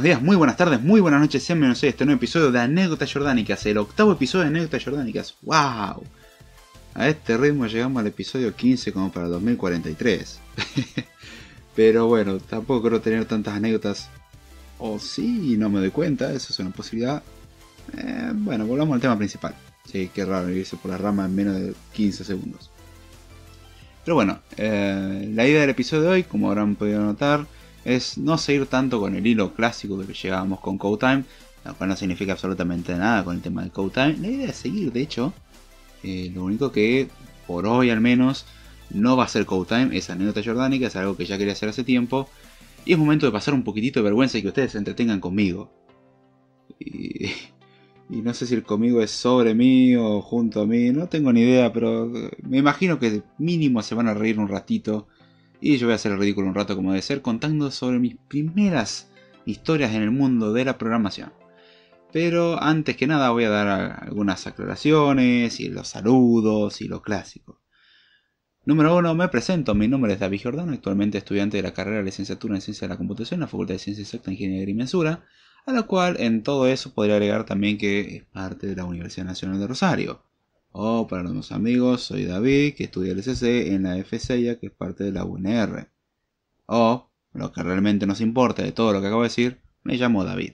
buenos días, muy buenas tardes, muy buenas noches. Sean bienvenidos a este nuevo episodio de Anécdotas Jordánicas, el octavo episodio de Anécdotas Jordánicas. ¡Wow! A este ritmo llegamos al episodio 15 como para 2043. Pero bueno, tampoco creo tener tantas anécdotas. O si sí, no me doy cuenta, eso es una posibilidad. Eh, bueno, volvamos al tema principal. Sí, qué raro irse por la rama en menos de 15 segundos. Pero bueno, eh, la idea del episodio de hoy, como habrán podido notar, es no seguir tanto con el hilo clásico que llegábamos con time lo cual no significa absolutamente nada con el tema de time La idea es seguir, de hecho, eh, lo único que por hoy al menos no va a ser time es anécdota jordánica, es algo que ya quería hacer hace tiempo. Y es momento de pasar un poquitito de vergüenza y que ustedes se entretengan conmigo. Y, y no sé si el conmigo es sobre mí o junto a mí, no tengo ni idea, pero me imagino que mínimo se van a reír un ratito y yo voy a hacer el ridículo un rato como debe ser, contando sobre mis primeras historias en el mundo de la programación. Pero antes que nada voy a dar algunas aclaraciones y los saludos y lo clásico. Número 1, me presento, mi nombre es David Jordán, actualmente estudiante de la carrera de licenciatura en Ciencia de la Computación en la Facultad de Ciencias Exactas, e Ingeniería y Mensura, a la cual en todo eso podría agregar también que es parte de la Universidad Nacional de Rosario. O para los amigos, soy David, que estudia el SC en la FCIA, que es parte de la UNR. O, lo que realmente nos importa de todo lo que acabo de decir, me llamo David.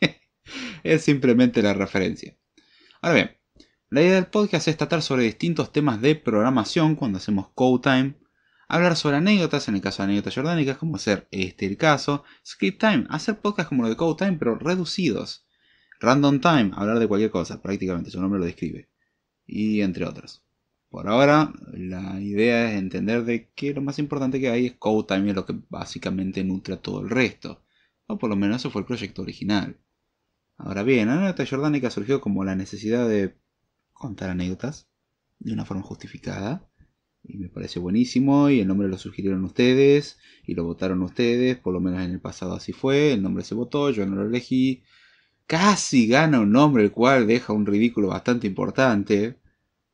es simplemente la referencia. Ahora bien, la idea del podcast es tratar sobre distintos temas de programación cuando hacemos code time, hablar sobre anécdotas en el caso de anécdotas jordánicas, como hacer este el caso, script time, hacer podcasts como lo de code time pero reducidos, random time, hablar de cualquier cosa, prácticamente su nombre lo describe, y entre otros. Por ahora, la idea es entender de que lo más importante que hay es Code también lo que básicamente nutre a todo el resto. O por lo menos eso fue el proyecto original. Ahora bien, la anécdota jordánica surgió como la necesidad de contar anécdotas de una forma justificada. Y me parece buenísimo, y el nombre lo sugirieron ustedes, y lo votaron ustedes, por lo menos en el pasado así fue, el nombre se votó, yo no lo elegí, casi gana un nombre el cual deja un ridículo bastante importante.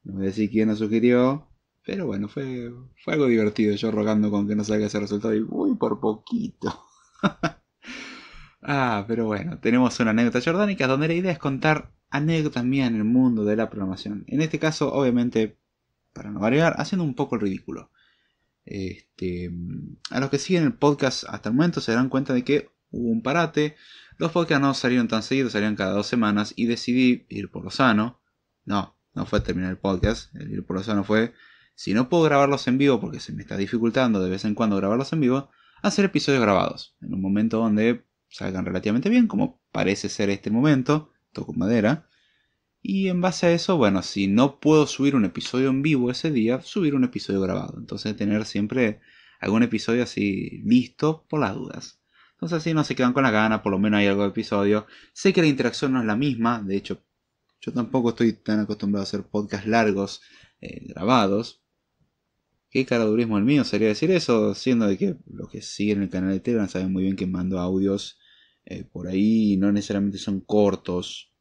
No voy a decir quién lo sugirió, pero bueno, fue, fue algo divertido yo rogando con que no salga ese resultado y muy por poquito. ah, pero bueno, tenemos una anécdota jordánica donde la idea es contar anécdotas mías en el mundo de la programación. En este caso, obviamente, para no variar, haciendo un poco el ridículo. Este, a los que siguen el podcast hasta el momento se darán cuenta de que hubo un parate los podcasts no salieron tan seguidos, salían cada dos semanas y decidí ir por lo sano. No, no fue terminar el podcast, el ir por lo sano fue, si no puedo grabarlos en vivo porque se me está dificultando de vez en cuando grabarlos en vivo, hacer episodios grabados, en un momento donde salgan relativamente bien, como parece ser este momento, toco madera. Y en base a eso, bueno, si no puedo subir un episodio en vivo ese día, subir un episodio grabado. Entonces tener siempre algún episodio así listo por las dudas. Entonces así no se quedan con la gana, por lo menos hay algo de episodio. Sé que la interacción no es la misma, de hecho yo tampoco estoy tan acostumbrado a hacer podcasts largos eh, grabados. Qué caradurismo el mío sería decir eso, siendo de que los que siguen el canal de Telegram saben muy bien que mando audios eh, por ahí y no necesariamente son cortos.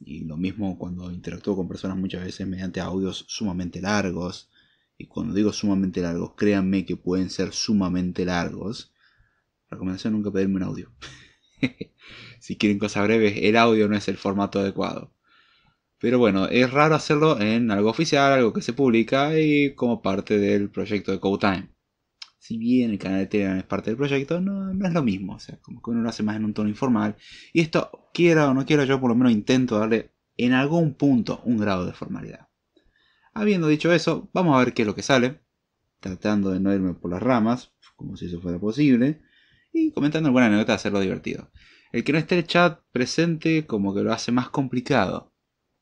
Y lo mismo cuando interactúo con personas muchas veces mediante audios sumamente largos. Y cuando digo sumamente largos, créanme que pueden ser sumamente largos. Recomendación nunca pedirme un audio. si quieren cosas breves, el audio no es el formato adecuado. Pero bueno, es raro hacerlo en algo oficial, algo que se publica y como parte del proyecto de Cowtime. Si bien el canal de Telegram es parte del proyecto, no, no, es lo mismo. O sea, como que uno lo hace más en un tono informal. Y esto, quiera o no quiera, yo por lo menos intento darle en algún punto un grado de formalidad. Habiendo dicho eso, vamos a ver qué es lo que sale. Tratando de no irme por las ramas, como si eso fuera posible y comentando alguna anécdota, hacerlo divertido. El que no esté el chat presente como que lo hace más complicado,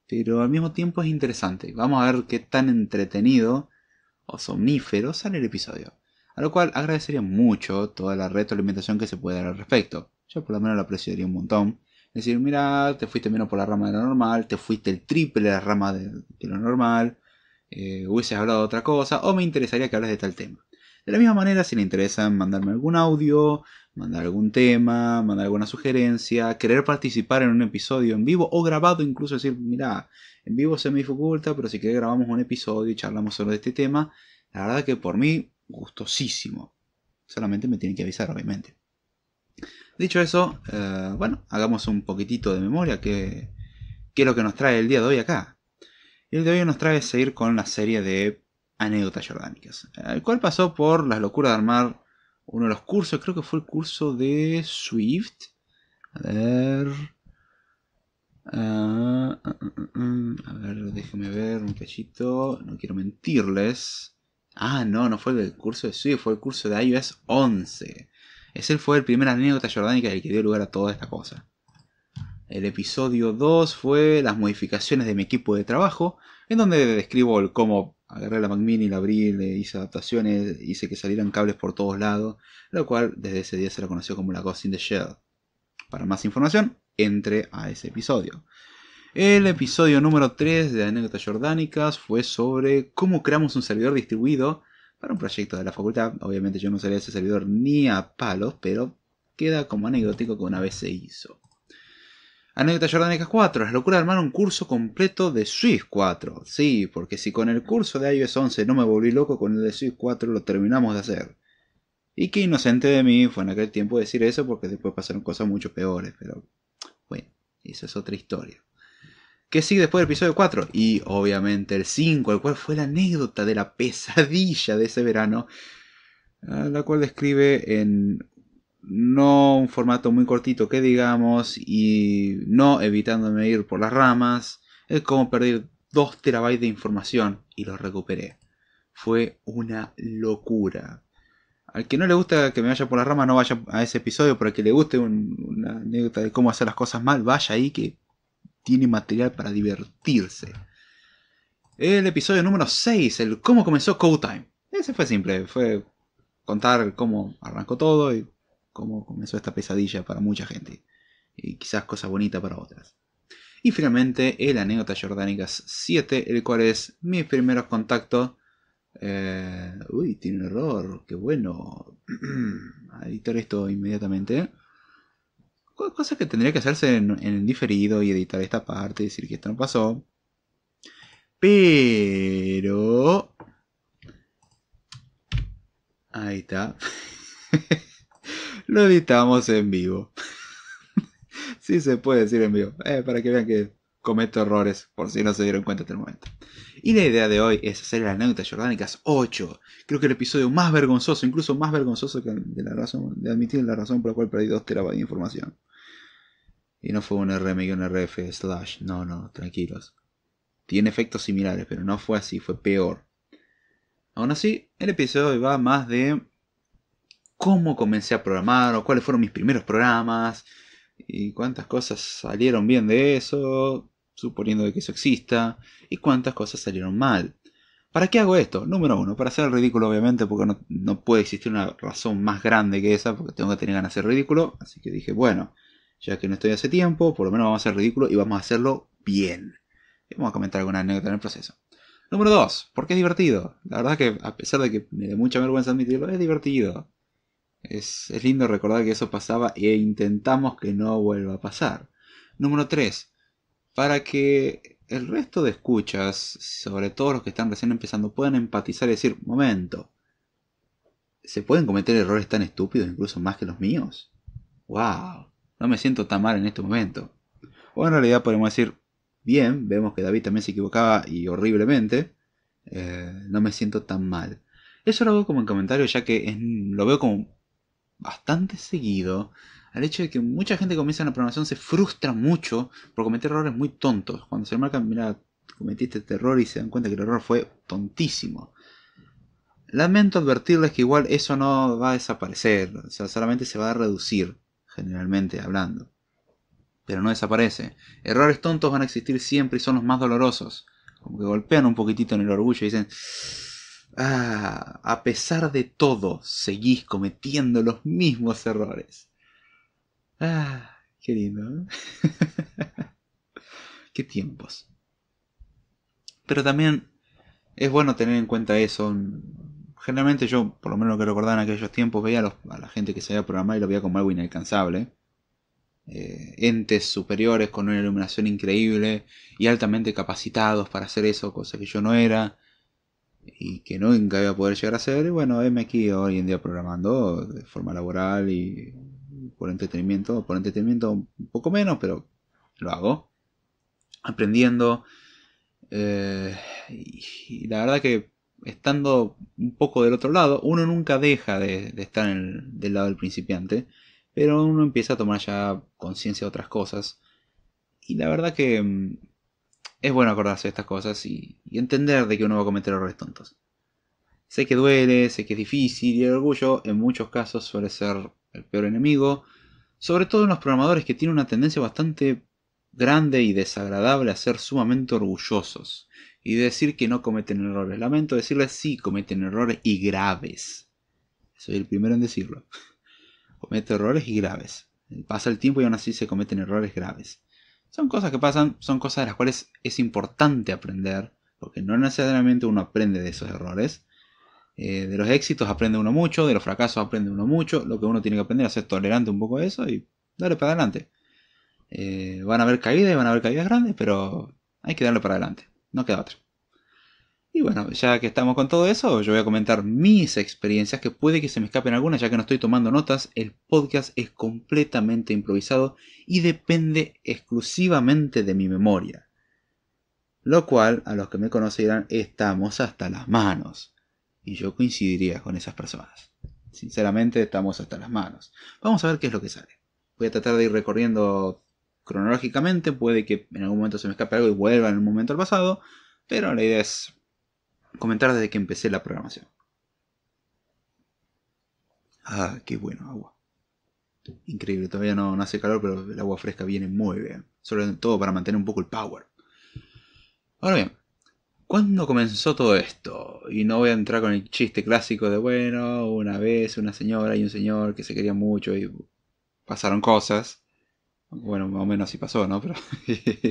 pero al mismo tiempo es interesante. Vamos a ver qué tan entretenido o somnífero sale el episodio. A lo cual agradecería mucho toda la retroalimentación que se puede dar al respecto. Yo por lo menos lo apreciaría un montón. decir, mira, te fuiste menos por la rama de lo normal, te fuiste el triple de la rama de, lo normal, eh, hubieses hablado de otra cosa, o me interesaría que hables de tal tema. De la misma manera, si le interesa mandarme algún audio, mandar algún tema, mandar alguna sugerencia, querer participar en un episodio en vivo o grabado, incluso decir, mira, en vivo se me dificulta, pero si querés grabamos un episodio y charlamos sobre este tema, la verdad que por mí, gustosísimo. Solamente me tienen que avisar, obviamente. Dicho eso, eh, bueno, hagamos un poquitito de memoria, que, que es lo que nos trae el día de hoy acá. Y el de hoy nos trae seguir con la serie de anécdotas jordánicas, el cual pasó por las locuras de armar uno de los cursos, creo que fue el curso de Swift. A ver. Ah, ah, ah, a ver, déjenme ver un cachito. No quiero mentirles. Ah, no, no fue el curso de Swift, fue el curso de iOS 11. Ese fue el primer anécdota jordánica el que dio lugar a toda esta cosa. El episodio 2 fue las modificaciones de mi equipo de trabajo, en donde describo el cómo agarré la Mac Mini, la abrí, le hice adaptaciones, hice que salieran cables por todos lados, lo cual desde ese día se la conoció como la Ghost in the Shell. Para más información, entre a ese episodio. El episodio número 3 de Anécdotas Jordánicas fue sobre cómo creamos un servidor distribuido para un proyecto de la facultad. Obviamente yo no usaría ese servidor ni a palos, pero queda como anecdótico que una vez se hizo. Anécdota Jordánica 4. es locura de armar un curso completo de Swift 4. Sí, porque si con el curso de iOS 11 no me volví loco, con el de Swift 4 lo terminamos de hacer. Y qué inocente de mí fue en aquel tiempo decir eso, porque después pasaron cosas mucho peores, pero bueno, esa es otra historia. ¿Qué sigue después del episodio 4? Y obviamente el 5, el cual fue la anécdota de la pesadilla de ese verano, la cual describe en no un formato muy cortito que digamos y no evitándome ir por las ramas, es como perder 2 terabytes de información y lo recuperé. Fue una locura. Al que no le gusta que me vaya por las ramas, no vaya a ese episodio, pero al que le guste una anécdota de cómo hacer las cosas mal, vaya ahí que tiene material para divertirse. El episodio número 6, el cómo comenzó Code Time. Ese fue simple, fue contar cómo arrancó todo y cómo comenzó esta pesadilla para mucha gente, y quizás cosa bonita para otras. Y finalmente, el anécdota jordánicas 7, el cual es mis primeros contacto. Eh, uy, tiene un error, qué bueno. A editar esto inmediatamente. Cosa que tendría que hacerse en, en diferido y editar esta parte, decir que esto no pasó. Pero... Ahí está. lo editamos en vivo. sí se puede decir en vivo, eh, para que vean que cometo errores, por si no se dieron cuenta hasta el momento. Y la idea de hoy es hacer las anécdotas jordánicas 8. Creo que el episodio más vergonzoso, incluso más vergonzoso que de la razón, de admitir la razón por la cual perdí 2 terabytes de información. Y no fue un RM y un RF slash, no, no, tranquilos. Tiene efectos similares, pero no fue así, fue peor. Aún así, el episodio va más de cómo comencé a programar o cuáles fueron mis primeros programas y cuántas cosas salieron bien de eso, suponiendo de que eso exista, y cuántas cosas salieron mal. ¿Para qué hago esto? Número uno, para hacer el ridículo obviamente, porque no, puede existir una razón más grande que esa, porque tengo que tener ganas de hacer ridículo, así que dije, bueno, ya que no estoy hace tiempo, por lo menos vamos a hacer ridículo y vamos a hacerlo bien. vamos a comentar alguna anécdota en el proceso. Número dos, Porque es divertido. La verdad que a pesar de que me dé mucha vergüenza admitirlo, es divertido. Es, lindo recordar que eso pasaba e intentamos que no vuelva a pasar. Número 3. Para que el resto de escuchas, sobre todo los que están recién empezando, puedan empatizar y decir, momento, ¿se pueden cometer errores tan estúpidos incluso más que los míos? ¡Wow! No me siento tan mal en este momento. O en realidad podemos decir, bien, vemos que David también se equivocaba y horriblemente, eh, no me siento tan mal. Eso lo veo como en comentario ya que lo veo como bastante seguido al hecho de que mucha gente que comienza en la programación se frustra mucho por cometer errores muy tontos. Cuando se marcan, mira, cometiste este error y se dan cuenta que el error fue tontísimo. Lamento advertirles que igual eso no va a desaparecer, o sea, solamente se va a reducir, generalmente hablando. Pero no desaparece. Errores tontos van a existir siempre y son los más dolorosos. Como que golpean un poquitito en el orgullo y dicen, Ah, a pesar de todo, seguís cometiendo los mismos errores. Ah, qué lindo. ¿eh? qué tiempos. Pero también es bueno tener en cuenta eso. Generalmente yo, por lo menos lo que recordaba en aquellos tiempos, veía a, la gente que se había programar y lo veía como algo inalcanzable. Eh, entes superiores con una iluminación increíble y altamente capacitados para hacer eso, cosa que yo no era y que nunca iba a poder llegar a ser. Y bueno, me aquí hoy en día programando de forma laboral y por entretenimiento, por entretenimiento un poco menos, pero lo hago. Aprendiendo. Eh, y, la verdad que estando un poco del otro lado, uno nunca deja de, estar en del lado del principiante, pero uno empieza a tomar ya conciencia de otras cosas. Y la verdad que mm, es bueno acordarse de estas cosas y, entender de que uno va a cometer errores tontos. Sé que duele, sé que es difícil y el orgullo en muchos casos suele ser el peor enemigo, sobre todo en los programadores que tienen una tendencia bastante grande y desagradable a ser sumamente orgullosos y decir que no cometen errores. Lamento decirles sí cometen errores y graves. Soy el primero en decirlo. Comete errores y graves. Pasa el tiempo y aún así se cometen errores graves. Son cosas que pasan, son cosas de las cuales es importante aprender, porque no necesariamente uno aprende de esos errores. Eh, de los éxitos aprende uno mucho, de los fracasos aprende uno mucho. Lo que uno tiene que aprender es ser tolerante un poco de eso y darle para adelante. Eh, van a haber caídas y van a haber caídas grandes, pero hay que darle para adelante. No queda otra. Y bueno, ya que estamos con todo eso, yo voy a comentar mis experiencias, que puede que se me escapen algunas, ya que no estoy tomando notas. El podcast es completamente improvisado y depende exclusivamente de mi memoria. Lo cual, a los que me conocerán estamos hasta las manos. Y yo coincidiría con esas personas. Sinceramente, estamos hasta las manos. Vamos a ver qué es lo que sale. Voy a tratar de ir recorriendo cronológicamente, puede que en algún momento se me escape algo y vuelva en un momento al pasado, pero la idea es comentar desde que empecé la programación. Ah, qué bueno, agua. Increíble, todavía no, hace calor, pero el agua fresca viene muy bien. Sobre todo para mantener un poco el power. Ahora bien, ¿Cuándo comenzó todo esto? Y no voy a entrar con el chiste clásico de, bueno, una vez una señora y un señor que se querían mucho y pasaron cosas. Bueno, más o menos así pasó, ¿no? Pero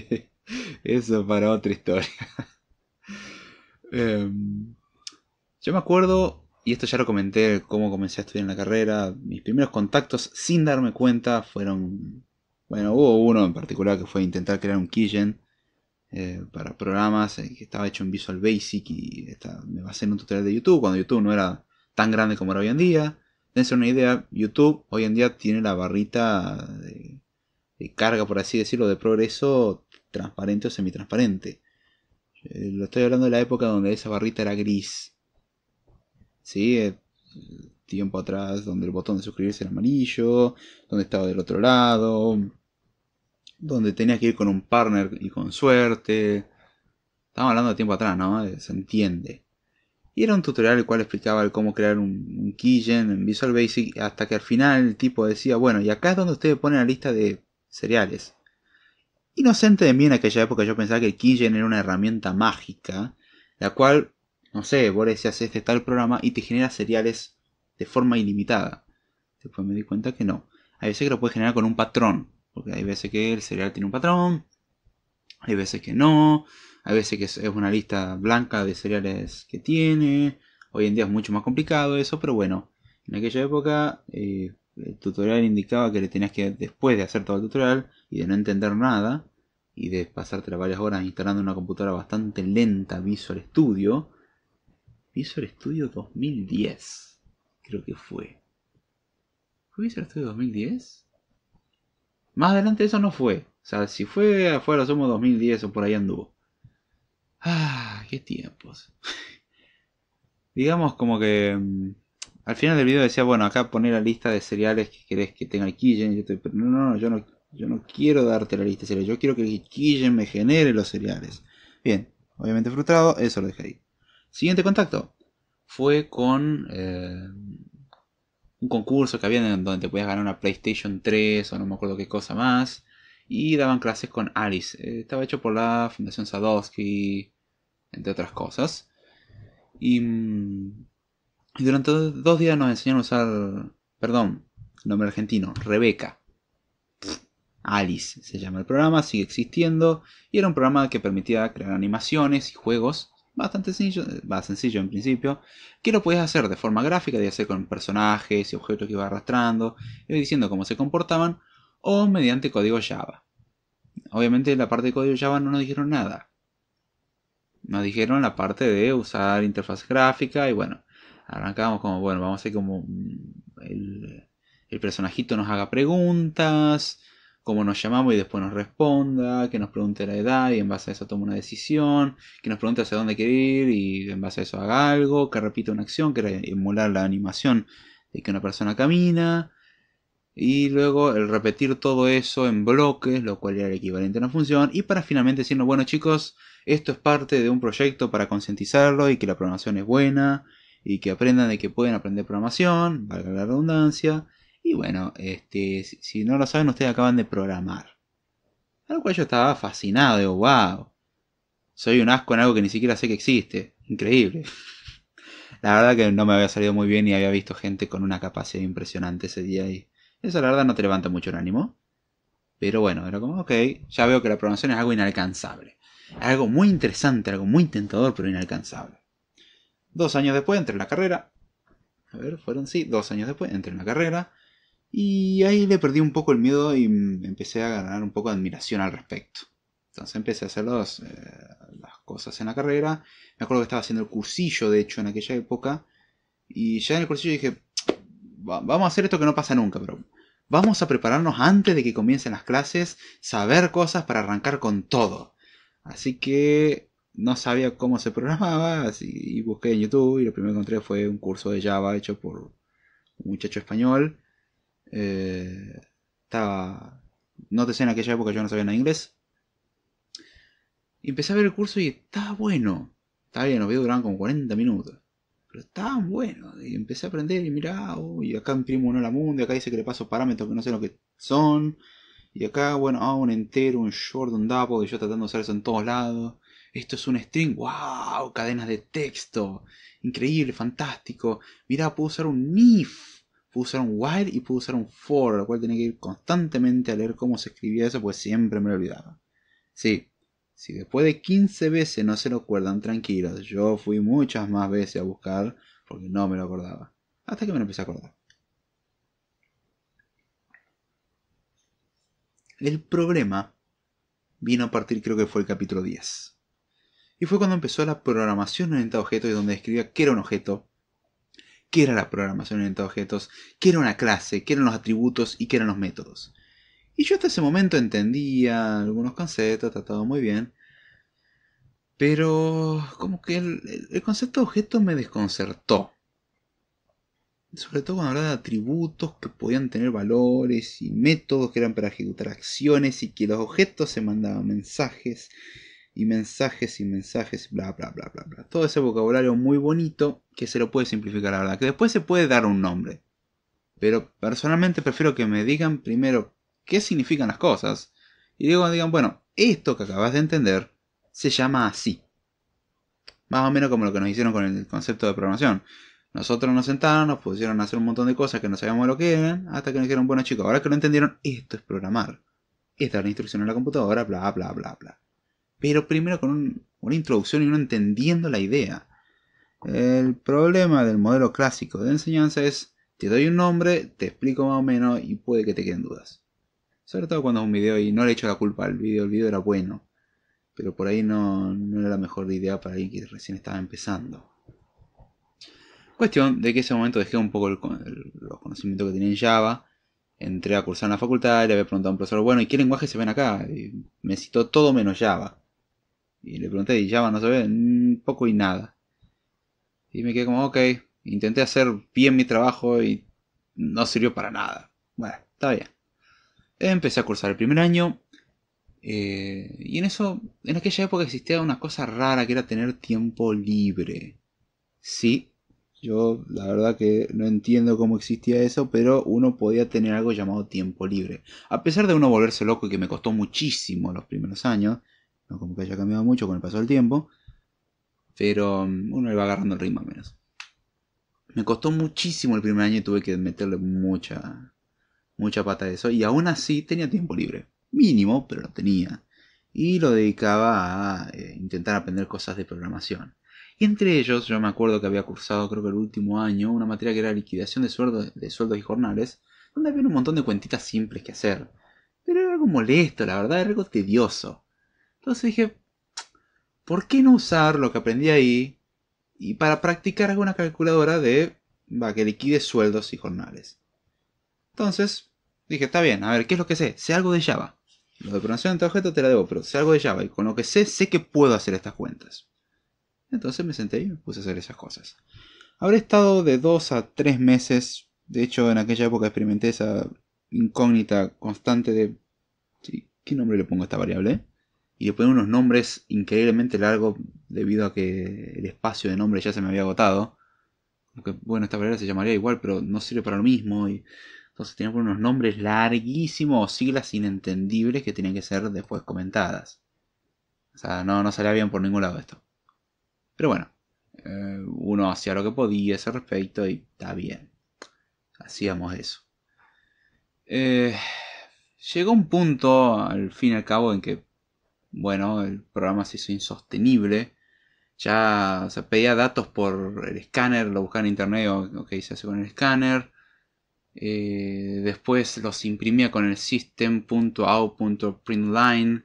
eso es para otra historia. Em, yo me acuerdo, y esto ya lo comenté, cómo comencé a estudiar en la carrera. Mis primeros contactos, sin darme cuenta, fueron. Bueno, hubo uno en particular que fue intentar crear un Kijin eh, para programas eh, que estaba hecho en Visual Basic y me basé en un tutorial de YouTube cuando YouTube no era tan grande como era hoy en día. Dense una idea, YouTube hoy en día tiene la barrita de, carga, por así decirlo, de progreso transparente o semi-transparente eh, lo estoy hablando de la época donde esa barrita era gris. ¿Sí? Eh, tiempo atrás, donde el botón de suscribirse era amarillo, donde estaba del otro lado, donde tenía que ir con un partner y con suerte. Estamos hablando de tiempo atrás, ¿no? Eh, se entiende. Y era un tutorial el cual explicaba cómo crear un, un keygen en Visual Basic hasta que al final el tipo decía, bueno, y acá es donde ustedes ponen la lista de cereales inocente de mí en aquella época yo pensaba que el Keygen era una herramienta mágica, la cual, no sé, vos le decías este tal programa y te genera seriales de forma ilimitada. Después me di cuenta que no. Hay veces que lo puedes generar con un patrón, porque hay veces que el serial tiene un patrón, hay veces que no, hay veces que es una lista blanca de seriales que tiene. Hoy en día es mucho más complicado eso, pero bueno, en aquella época eh, el tutorial indicaba que le tenías que, después de hacer todo el tutorial y de no entender nada, y de pasarte varias horas instalando una computadora bastante lenta, Visual Studio, Visual Studio 2010, creo que fue. ¿Fue Visual Studio 2010? Más adelante eso no fue. O sea, si fue afuera somos 2010 o por ahí anduvo. Ah, qué tiempos. Digamos como que mm, al final del video decía, bueno, acá poner la lista de cereales que querés que tenga el Killen. Yo no, no, yo no, yo no quiero darte la lista de cereales. Yo quiero que el me genere los cereales. Bien, obviamente frustrado, eso lo dejé ahí. Siguiente contacto fue con eh, un concurso que había en donde te podías ganar una PlayStation 3 o no me acuerdo qué cosa más. Y daban clases con Alice. Eh, estaba hecho por la Fundación Sadowski, entre otras cosas. Y mm, y durante dos días nos enseñaron a usar, perdón, nombre argentino, Rebeca. Alice se llama el programa, sigue existiendo y era un programa que permitía crear animaciones y juegos bastante sencillo, va sencillo en principio, que lo podías hacer de forma gráfica, de hacer con personajes y objetos que iba arrastrando, y diciendo cómo se comportaban, o mediante código Java. Obviamente la parte de código Java no nos dijeron nada. Nos dijeron la parte de usar interfaz gráfica y bueno, arrancamos como, bueno, vamos a hacer como mm, el, personajito nos haga preguntas, cómo nos llamamos y después nos responda, que nos pregunte la edad y en base a eso tome una decisión, que nos pregunte hacia dónde quiere ir y en base a eso haga algo, que repita una acción, que emular la animación de que una persona camina. Y luego el repetir todo eso en bloques, lo cual era el equivalente a una función. Y para finalmente decirnos, bueno chicos, esto es parte de un proyecto para concientizarlo y que la programación es buena y que aprendan de que pueden aprender programación, valga la redundancia. Y bueno, este, si no lo saben, ustedes acaban de programar. A lo cual yo estaba fascinado, digo, wow, soy un asco en algo que ni siquiera sé que existe. Increíble. La verdad que no me había salido muy bien y había visto gente con una capacidad impresionante ese día y eso la verdad no te levanta mucho el ánimo. Pero bueno, era como, ok, ya veo que la programación es algo inalcanzable. Algo muy interesante, algo muy tentador, pero inalcanzable. Dos años después entré en la carrera. A ver, fueron sí, dos años después entré en la carrera. Y ahí le perdí un poco el miedo y empecé a ganar un poco de admiración al respecto. Entonces empecé a hacer eh, las cosas en la carrera. Me acuerdo que estaba haciendo el cursillo, de hecho, en aquella época. Y ya en el cursillo dije, vamos a hacer esto que no pasa nunca, pero vamos a prepararnos antes de que comiencen las clases, saber cosas para arrancar con todo. Así que no sabía cómo se programaba así, y busqué en YouTube y lo primero que encontré fue un curso de Java hecho por un muchacho español. Eh, estaba, no te sé, en aquella época yo no sabía nada de inglés. Y empecé a ver el curso y estaba bueno. Estaba bien, los videos duraban como 40 minutos. Pero estaban bueno. Y empecé a aprender y mirá, uy, y acá imprimo no la mundo, acá dice que le paso parámetros que no sé lo que son. Y acá, bueno, ah, un entero, un short, un double, y yo tratando de usar eso en todos lados esto es un string, wow, cadenas de texto, increíble, fantástico. Mirá, puedo usar un if, puedo usar un while y puedo usar un for, lo cual tenía que ir constantemente a leer cómo se escribía eso, pues siempre me lo olvidaba. Sí, si después de 15 veces no se lo acuerdan, tranquilos, yo fui muchas más veces a buscar porque no me lo acordaba. Hasta que me lo empecé a acordar. El problema vino a partir, creo que fue el capítulo 10. Y fue cuando empezó la programación orientada a objetos y donde describía qué era un objeto, qué era la programación orientada a objetos, qué era una clase, qué eran los atributos y qué eran los métodos. Y yo hasta ese momento entendía algunos conceptos, tratado muy bien, pero como que el, el concepto de objeto me desconcertó. Sobre todo cuando hablaba de atributos que podían tener valores y métodos que eran para ejecutar acciones y que los objetos se mandaban mensajes y mensajes y mensajes, bla, bla, bla, bla, bla. Todo ese vocabulario muy bonito que se lo puede simplificar, la verdad. Que después se puede dar un nombre. Pero personalmente prefiero que me digan primero qué significan las cosas. Y luego digan, bueno, esto que acabas de entender se llama así. Más o menos como lo que nos hicieron con el concepto de programación. Nosotros nos sentaron, nos pusieron a hacer un montón de cosas que no sabíamos lo que eran, hasta que nos dijeron, bueno chicos, ahora que lo entendieron, esto es programar. Esta es la instrucción en la computadora, bla, bla, bla, bla pero primero con una introducción y uno entendiendo la idea. El problema del modelo clásico de enseñanza es, te doy un nombre, te explico más o menos y puede que te queden dudas. Sobre todo cuando es un video y no le echo la culpa al video, el video era bueno, pero por ahí no, era la mejor idea para alguien que recién estaba empezando. Cuestión de que ese momento dejé un poco los conocimientos que tenía en Java, entré a cursar en la facultad, le había preguntado a un profesor, bueno, ¿y qué lenguaje se ven acá? Y me citó todo menos Java. Y le pregunté, ¿y Java no se ve? Mm, poco y nada. Y me quedé como, ok, intenté hacer bien mi trabajo y no sirvió para nada. Bueno, está bien. Empecé a cursar el primer año. Eh, y en eso, en aquella época existía una cosa rara que era tener tiempo libre. Sí, yo la verdad que no entiendo cómo existía eso, pero uno podía tener algo llamado tiempo libre. A pesar de uno volverse loco y que me costó muchísimo los primeros años, como que haya cambiado mucho con el paso del tiempo, pero mm, uno le va agarrando el ritmo al menos. Me costó muchísimo el primer año y tuve que meterle mucha, mucha pata de eso, y aún así tenía tiempo libre, mínimo, pero lo tenía, y lo dedicaba a eh, intentar aprender cosas de programación. Y entre ellos, yo me acuerdo que había cursado, creo que el último año, una materia que era liquidación de, de sueldos y jornales, donde había un montón de cuentitas simples que hacer. Pero era algo molesto, la verdad, era algo tedioso. Entonces dije, ¿por qué no usar lo que aprendí ahí y para practicar alguna calculadora de va, que liquide sueldos y jornales? Entonces dije, está bien, a ver, ¿qué es lo que sé? Sé algo de Java. Lo de programación de te la debo, pero sé algo de Java y con lo que sé, sé que puedo hacer estas cuentas. Entonces me senté y me puse a hacer esas cosas. Habré estado de dos a tres meses. De hecho, en aquella época experimenté esa incógnita constante de... ¿Qué nombre le pongo a esta variable? y le ponen unos nombres increíblemente largos debido a que el espacio de nombre ya se me había agotado. bueno, esta palabra se llamaría igual, pero no sirve para lo mismo. Y, entonces poner unos nombres larguísimos o siglas inentendibles que tenían que ser después comentadas. O sea, no, no salía bien por ningún lado esto. Pero bueno, eh, uno hacía lo que podía a ese respecto y está bien. Hacíamos eso. Eh, llegó un punto, al fin y al cabo, en que bueno, el programa se hizo insostenible. Ya se pedía datos por el escáner, lo buscaba en internet o que se hace con el escáner. Eh, después los imprimía con el system.out.println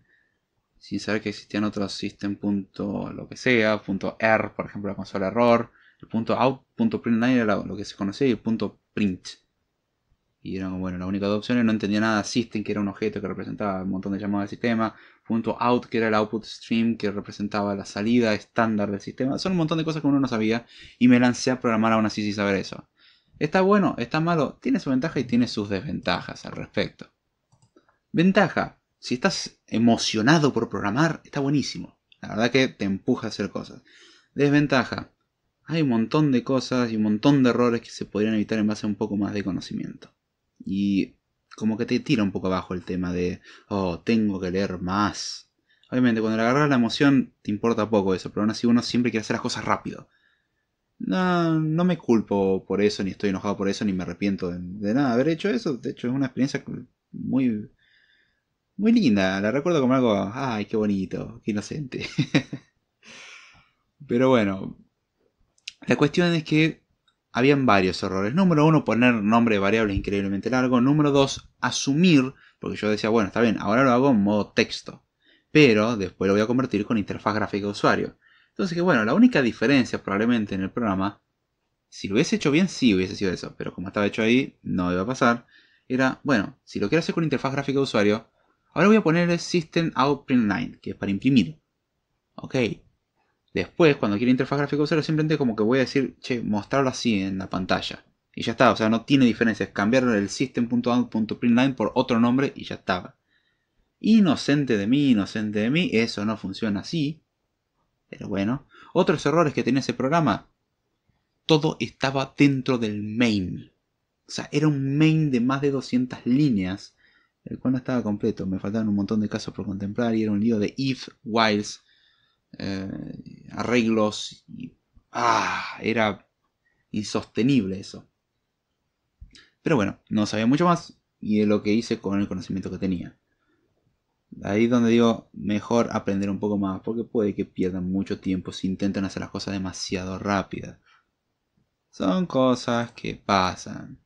sin saber que existían otros system. lo que sea, por ejemplo, la consola error. El punto era lo que se conocía y el punto .print. Y eran bueno, la única dos opciones, no entendía nada. System, que era un objeto que representaba un montón de llamadas del sistema. Punto .out, que era el output stream, que representaba la salida estándar del sistema. Son un montón de cosas que uno no sabía. Y me lancé a programar aún así sin saber eso. ¿Está bueno? ¿Está malo? Tiene su ventaja y tiene sus desventajas al respecto. Ventaja. Si estás emocionado por programar, está buenísimo. La verdad que te empuja a hacer cosas. Desventaja. Hay un montón de cosas y un montón de errores que se podrían evitar en base a un poco más de conocimiento y como que te tira un poco abajo el tema de, oh, tengo que leer más. Obviamente, cuando le agarras la emoción, te importa poco eso, pero aún así uno siempre quiere hacer las cosas rápido. No, me culpo por eso, ni estoy enojado por eso, ni me arrepiento de, de nada haber hecho eso. De hecho, es una experiencia muy, muy linda. La recuerdo como algo, ay, qué bonito, qué inocente. pero bueno, la cuestión es que habían varios errores. Número uno, poner nombre de variables increíblemente largo. Número dos, asumir, porque yo decía, bueno, está bien, ahora lo hago en modo texto, pero después lo voy a convertir con interfaz gráfica de usuario. Entonces que bueno, la única diferencia probablemente en el programa, si lo hubiese hecho bien, sí hubiese sido eso, pero como estaba hecho ahí, no iba a pasar. Era, bueno, si lo quiero hacer con interfaz gráfica de usuario, ahora voy a poner el System Out Print Line, que es para imprimir. Ok, Después, cuando quiero interfaz gráfica cero, simplemente como que voy a decir, che, mostrarlo así en la pantalla. Y ya está, o sea, no tiene diferencias. Cambiar el system.out.println por otro nombre y ya estaba. Inocente de mí, inocente de mí, eso no funciona así. Pero bueno, otros errores que tenía ese programa. Todo estaba dentro del main. O sea, era un main de más de 200 líneas, el cual no estaba completo. Me faltaban un montón de casos por contemplar y era un lío de if, whiles, eh, arreglos. Y, ah, era insostenible eso. Pero bueno, no sabía mucho más y de lo que hice con el conocimiento que tenía. Ahí donde digo, mejor aprender un poco más, porque puede que pierdan mucho tiempo si intentan hacer las cosas demasiado rápidas. Son cosas que pasan.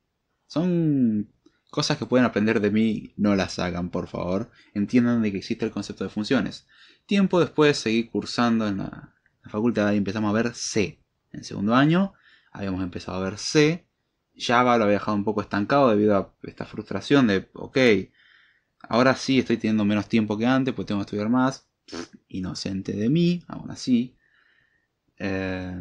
Son cosas que pueden aprender de mí, no las hagan, por favor. Entiendan de que existe el concepto de funciones. Tiempo después seguí cursando en la, facultad y empezamos a ver C. En segundo año habíamos empezado a ver C. Java lo había dejado un poco estancado debido a esta frustración de, ok, ahora sí estoy teniendo menos tiempo que antes, pues tengo que estudiar más. Inocente de mí, aún así. Eh,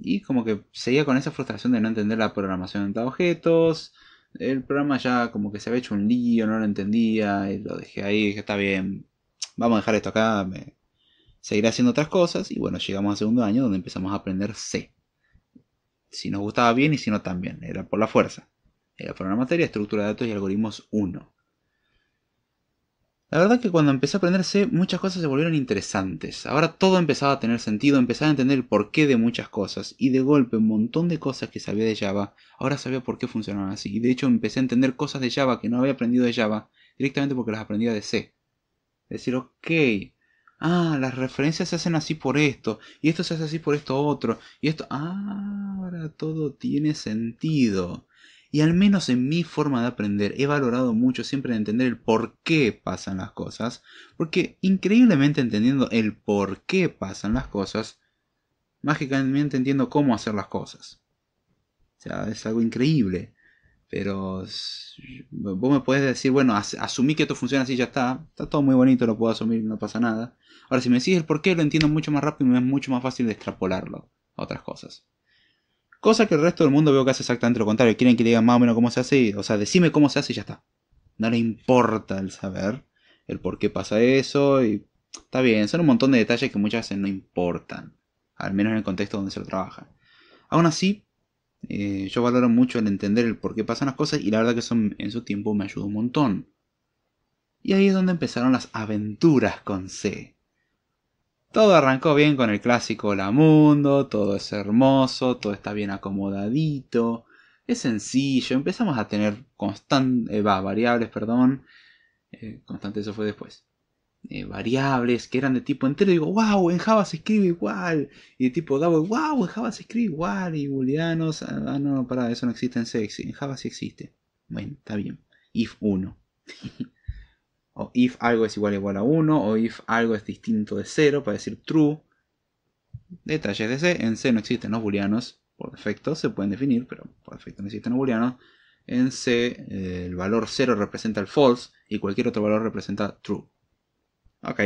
y como que seguía con esa frustración de no entender la programación de objetos. El programa ya como que se había hecho un lío, no lo entendía, y lo dejé ahí, dije, está bien, vamos a dejar esto acá, me... seguiré haciendo otras cosas y bueno, llegamos al segundo año donde empezamos a aprender C. Si nos gustaba bien y si no también, era por la fuerza. Era por la materia, estructura de datos y algoritmos 1. La verdad que cuando empecé a aprender C muchas cosas se volvieron interesantes. Ahora todo empezaba a tener sentido, empezaba a entender el porqué de muchas cosas y de golpe un montón de cosas que sabía de Java, ahora sabía por qué funcionaban así. Y de hecho empecé a entender cosas de Java que no había aprendido de Java directamente porque las aprendía de C decir, ok, ah, las referencias se hacen así por esto, y esto se hace así por esto otro, y esto, ahora todo tiene sentido. Y al menos en mi forma de aprender he valorado mucho siempre entender el por qué pasan las cosas, porque increíblemente entendiendo el por qué pasan las cosas, mágicamente entiendo cómo hacer las cosas. O sea, es algo increíble. Pero vos me puedes decir, bueno, asumí que esto funciona así, ya está. Está todo muy bonito, lo puedo asumir, no pasa nada. Ahora, si me decís el por qué, lo entiendo mucho más rápido y me es mucho más fácil de extrapolarlo a otras cosas. Cosa que el resto del mundo veo que hace exactamente lo contrario. Quieren que le digan más o menos cómo se hace. Y, o sea, decime cómo se hace y ya está. No le importa el saber, el por qué pasa eso. Y está bien, son un montón de detalles que muchas veces no importan. Al menos en el contexto donde se lo trabaja. Aún así, eh, yo valoro mucho el entender el por qué pasan las cosas y la verdad que eso en su tiempo me ayudó un montón. Y ahí es donde empezaron las aventuras con C. Todo arrancó bien con el clásico La Mundo, todo es hermoso, todo está bien acomodadito, es sencillo, empezamos a tener constantes, eh, variables, perdón, eh, constante eso fue después. Eh, variables que eran de tipo entero. digo, wow, en Java se escribe igual. Y de tipo double wow, en Java se escribe igual. Y booleanos, ah, no, ah, no, pará, eso no existe en C. En Java sí existe. Bueno, está bien. If 1. o if algo es igual igual a 1. O if algo es distinto de 0 para decir true. Detalles de C. En C no existen los booleanos. Por defecto se pueden definir, pero por defecto no existen los booleanos. En C el valor 0 representa el false y cualquier otro valor representa true. Ok.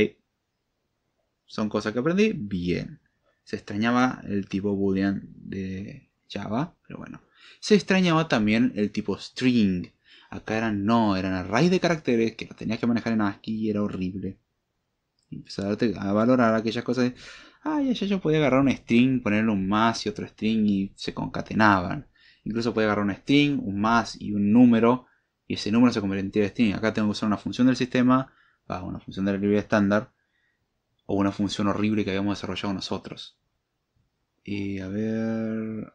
Son cosas que aprendí. Bien. Se extrañaba el tipo boolean de Java, pero bueno. Se extrañaba también el tipo string. Acá eran no, eran arrays de caracteres que no tenías que manejar en ASCII y era horrible. Y empezar a, valorar aquellas cosas de, ay, ah, ya yo podía agarrar un string, ponerle un más y otro string y se concatenaban. Incluso podía agarrar un string, un más y un número y ese número se convertía en string. Acá tengo que usar una función del sistema Ah, una función de la librería estándar o una función horrible que habíamos desarrollado nosotros. Y a ver,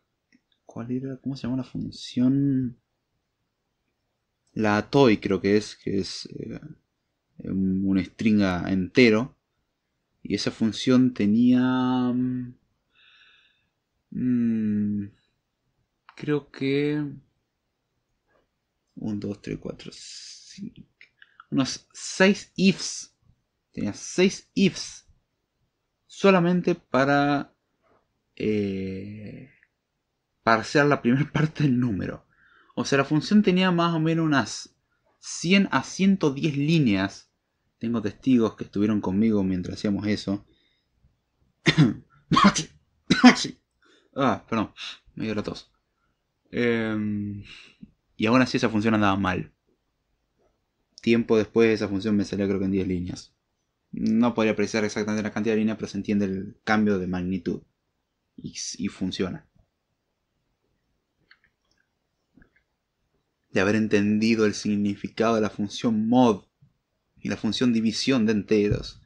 ¿cuál era? ¿Cómo se llama la función? La toy creo que es, que es una eh, un stringa entero. Y esa función tenía... Mm, mm, creo que... 1, 2, 3, 4, 5 unos 6 ifs. Tenía 6 ifs solamente para eh, parsear la primera parte del número. O sea, la función tenía más o menos unas 100 a 110 líneas. Tengo testigos que estuvieron conmigo mientras hacíamos eso. ah, perdón, me dio la em, y aún así esa función andaba mal tiempo después de esa función me salió creo que en 10 líneas. No podría precisar exactamente la cantidad de líneas, pero se entiende el cambio de magnitud. Y, funciona. De haber entendido el significado de la función mod y la función división de enteros.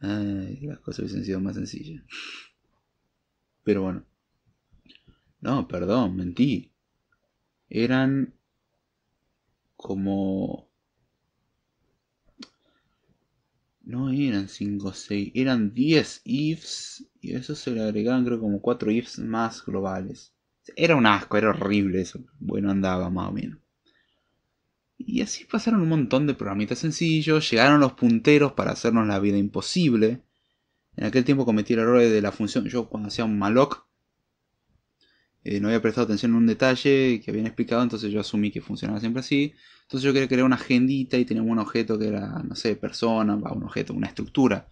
las cosas hubiesen sido más sencillas. Pero bueno. No, perdón, mentí. Eran como No eran 5 o 6, eran 10 ifs y a eso se le agregaban creo como 4 ifs más globales. Era un asco, era horrible eso. Bueno, andaba más o menos. Y así pasaron un montón de programitas sencillos, llegaron los punteros para hacernos la vida imposible. En aquel tiempo cometí el error de la función, yo cuando hacía un malloc eh, no había prestado atención a un detalle que habían explicado, entonces yo asumí que funcionaba siempre así. Entonces yo quería crear una agendita y teníamos un objeto que era, no sé, persona, va, un objeto, una estructura,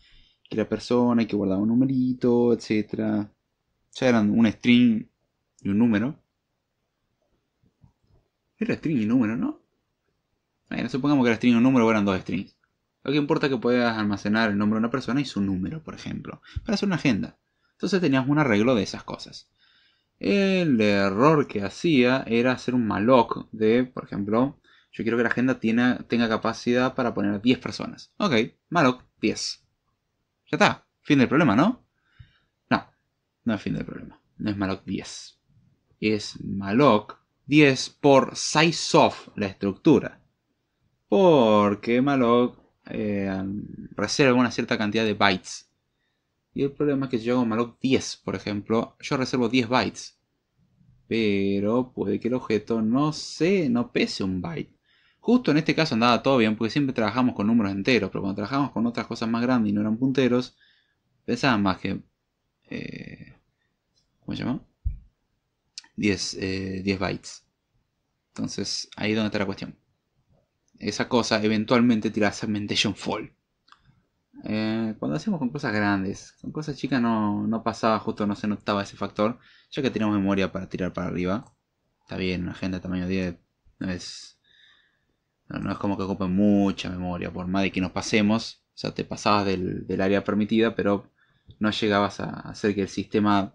que era persona y que guardaba un numerito, etc. Ya eran un string y un número. Era string y número, ¿no? Bueno, supongamos que era string y un número o eran dos strings. Lo que importa es que puedas almacenar el nombre de una persona y su número, por ejemplo, para hacer una agenda. Entonces teníamos un arreglo de esas cosas. El error que hacía era hacer un malloc de, por ejemplo, yo quiero que la agenda tenga, capacidad para poner 10 personas. Ok, malloc 10. Ya está, fin del problema, ¿no? No, no es fin del problema. No es malloc 10. Es malloc 10 por size of la estructura. Porque malloc eh, reserva una cierta cantidad de bytes y el problema es que si yo hago malloc 10, por ejemplo, yo reservo 10 bytes. Pero puede que el objeto, no sé, no pese un byte. Justo en este caso andaba todo bien, porque siempre trabajamos con números enteros, pero cuando trabajamos con otras cosas más grandes y no eran punteros, pensaban más que... Eh, ¿Cómo se llama? 10, 10 eh, bytes. Entonces, ahí es donde está la cuestión. Esa cosa eventualmente tira segmentation Fall. Eh, cuando hacemos con cosas grandes, con cosas chicas no, pasaba, justo no se notaba ese factor, ya que tenemos memoria para tirar para arriba. Está bien, una agenda de tamaño 10 no es, como que ocupe mucha memoria, por más de que nos pasemos, o sea, te pasabas del, área permitida, pero no llegabas a hacer que el sistema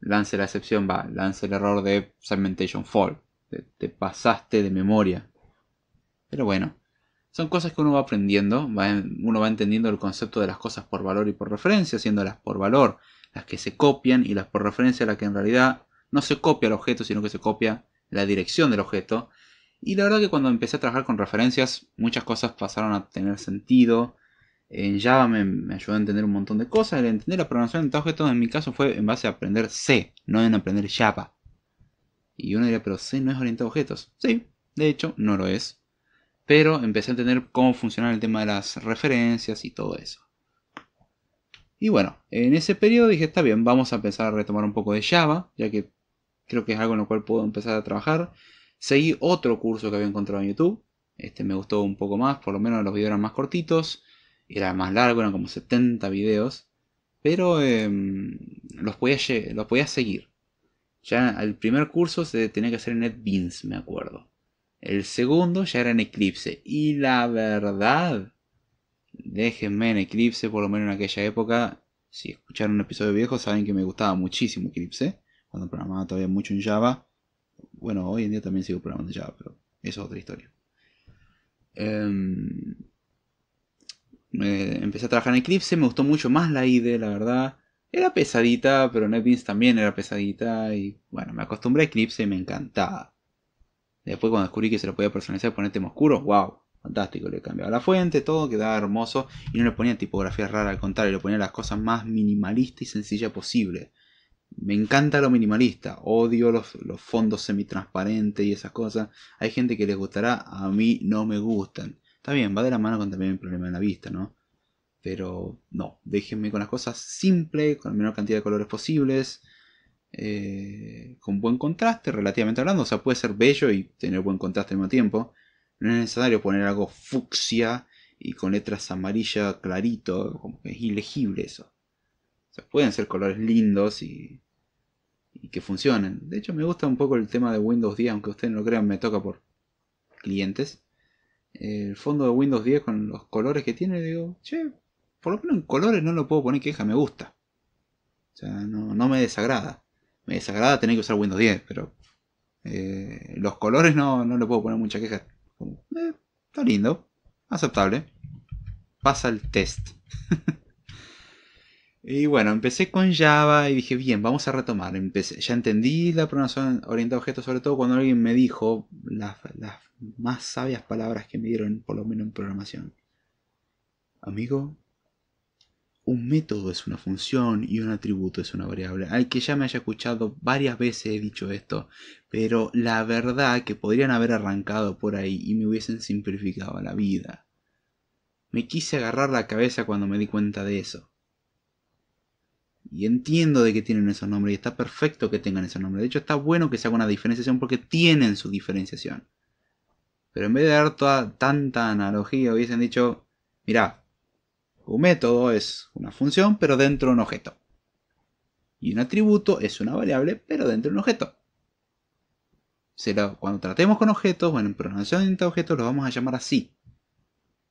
lance la excepción, va, lance el error de segmentation fall. te pasaste de memoria. Pero bueno, son cosas que uno va aprendiendo, uno va entendiendo el concepto de las cosas por valor y por referencia, las por valor, las que se copian y las por referencia, las que en realidad no se copia el objeto, sino que se copia la dirección del objeto. Y la verdad que cuando empecé a trabajar con referencias, muchas cosas pasaron a tener sentido. En Java me, ayudó a entender un montón de cosas. El entender la programación de objetos en mi caso fue en base a aprender C, no en aprender Java. Y uno diría, pero C no es orientado a objetos. Sí, de hecho, no lo es pero empecé a entender cómo funcionaba el tema de las referencias y todo eso. Y bueno, en ese periodo dije, está bien, vamos a empezar a retomar un poco de Java, ya que creo que es algo en lo cual puedo empezar a trabajar. Seguí otro curso que había encontrado en YouTube, este me gustó un poco más, por lo menos los videos eran más cortitos, era más largo, eran como 70 videos, pero em, los, podía, seguir. Ya el primer curso se tenía que hacer en NetBeans, me acuerdo. El segundo ya era en eclipse. Y la verdad, déjenme en eclipse, por lo menos en aquella época. Si escucharon un episodio viejo, saben que me gustaba muchísimo eclipse. Cuando programaba todavía mucho en Java. Bueno, hoy en día también sigo programando en Java, pero eso es otra historia. Em, empecé a trabajar en Eclipse, me gustó mucho más la IDE, la verdad. Era pesadita, pero NetBeans también era pesadita. Y bueno, me acostumbré a Eclipse y me encantaba. Después cuando descubrí que se lo podía personalizar, poner tema oscuro, wow, fantástico. Le cambiaba la fuente, todo, quedaba hermoso. Y no le ponía tipografía rara, al contrario, le ponía las cosas más minimalista y sencilla posible. Me encanta lo minimalista, odio los, los fondos transparentes y esas cosas. Hay gente que les gustará, a mí no me gustan. Está bien, va de la mano con también el problema de la vista, ¿no? Pero no, déjenme con las cosas simples, con la menor cantidad de colores posibles. Eh, con buen contraste, relativamente hablando. O sea, puede ser bello y tener buen contraste al mismo tiempo. No es necesario poner algo fucsia y con letras amarillas clarito, como es ilegible eso. O sea, pueden ser colores lindos y, que funcionen. De hecho, me gusta un poco el tema de Windows 10, aunque ustedes no lo crean, me toca por clientes. El fondo de Windows 10 con los colores que tiene, digo, che, por lo menos en colores no lo puedo poner queja, me gusta. O sea, no me desagrada me desagrada tener que usar Windows 10, pero eh, los colores no, no le puedo poner mucha queja. Eh, está lindo, aceptable. Pasa el test. y bueno, empecé con Java y dije, bien, vamos a retomar. Empecé, ya entendí la programación orientada a objetos, sobre todo cuando alguien me dijo las, las más sabias palabras que me dieron, por lo menos en programación. Amigo, un método es una función y un atributo es una variable. Al que ya me haya escuchado varias veces he dicho esto, pero la verdad que podrían haber arrancado por ahí y me hubiesen simplificado la vida. Me quise agarrar la cabeza cuando me di cuenta de eso. Y entiendo de que tienen esos nombres y está perfecto que tengan esos nombres. De hecho, está bueno que se haga una diferenciación porque tienen su diferenciación. Pero en vez de dar toda tanta analogía, hubiesen dicho, mirá, un método es una función, pero dentro de un objeto. Y un atributo es una variable, pero dentro de un objeto. cuando tratemos con objetos, bueno, en programación de objetos los vamos a llamar así.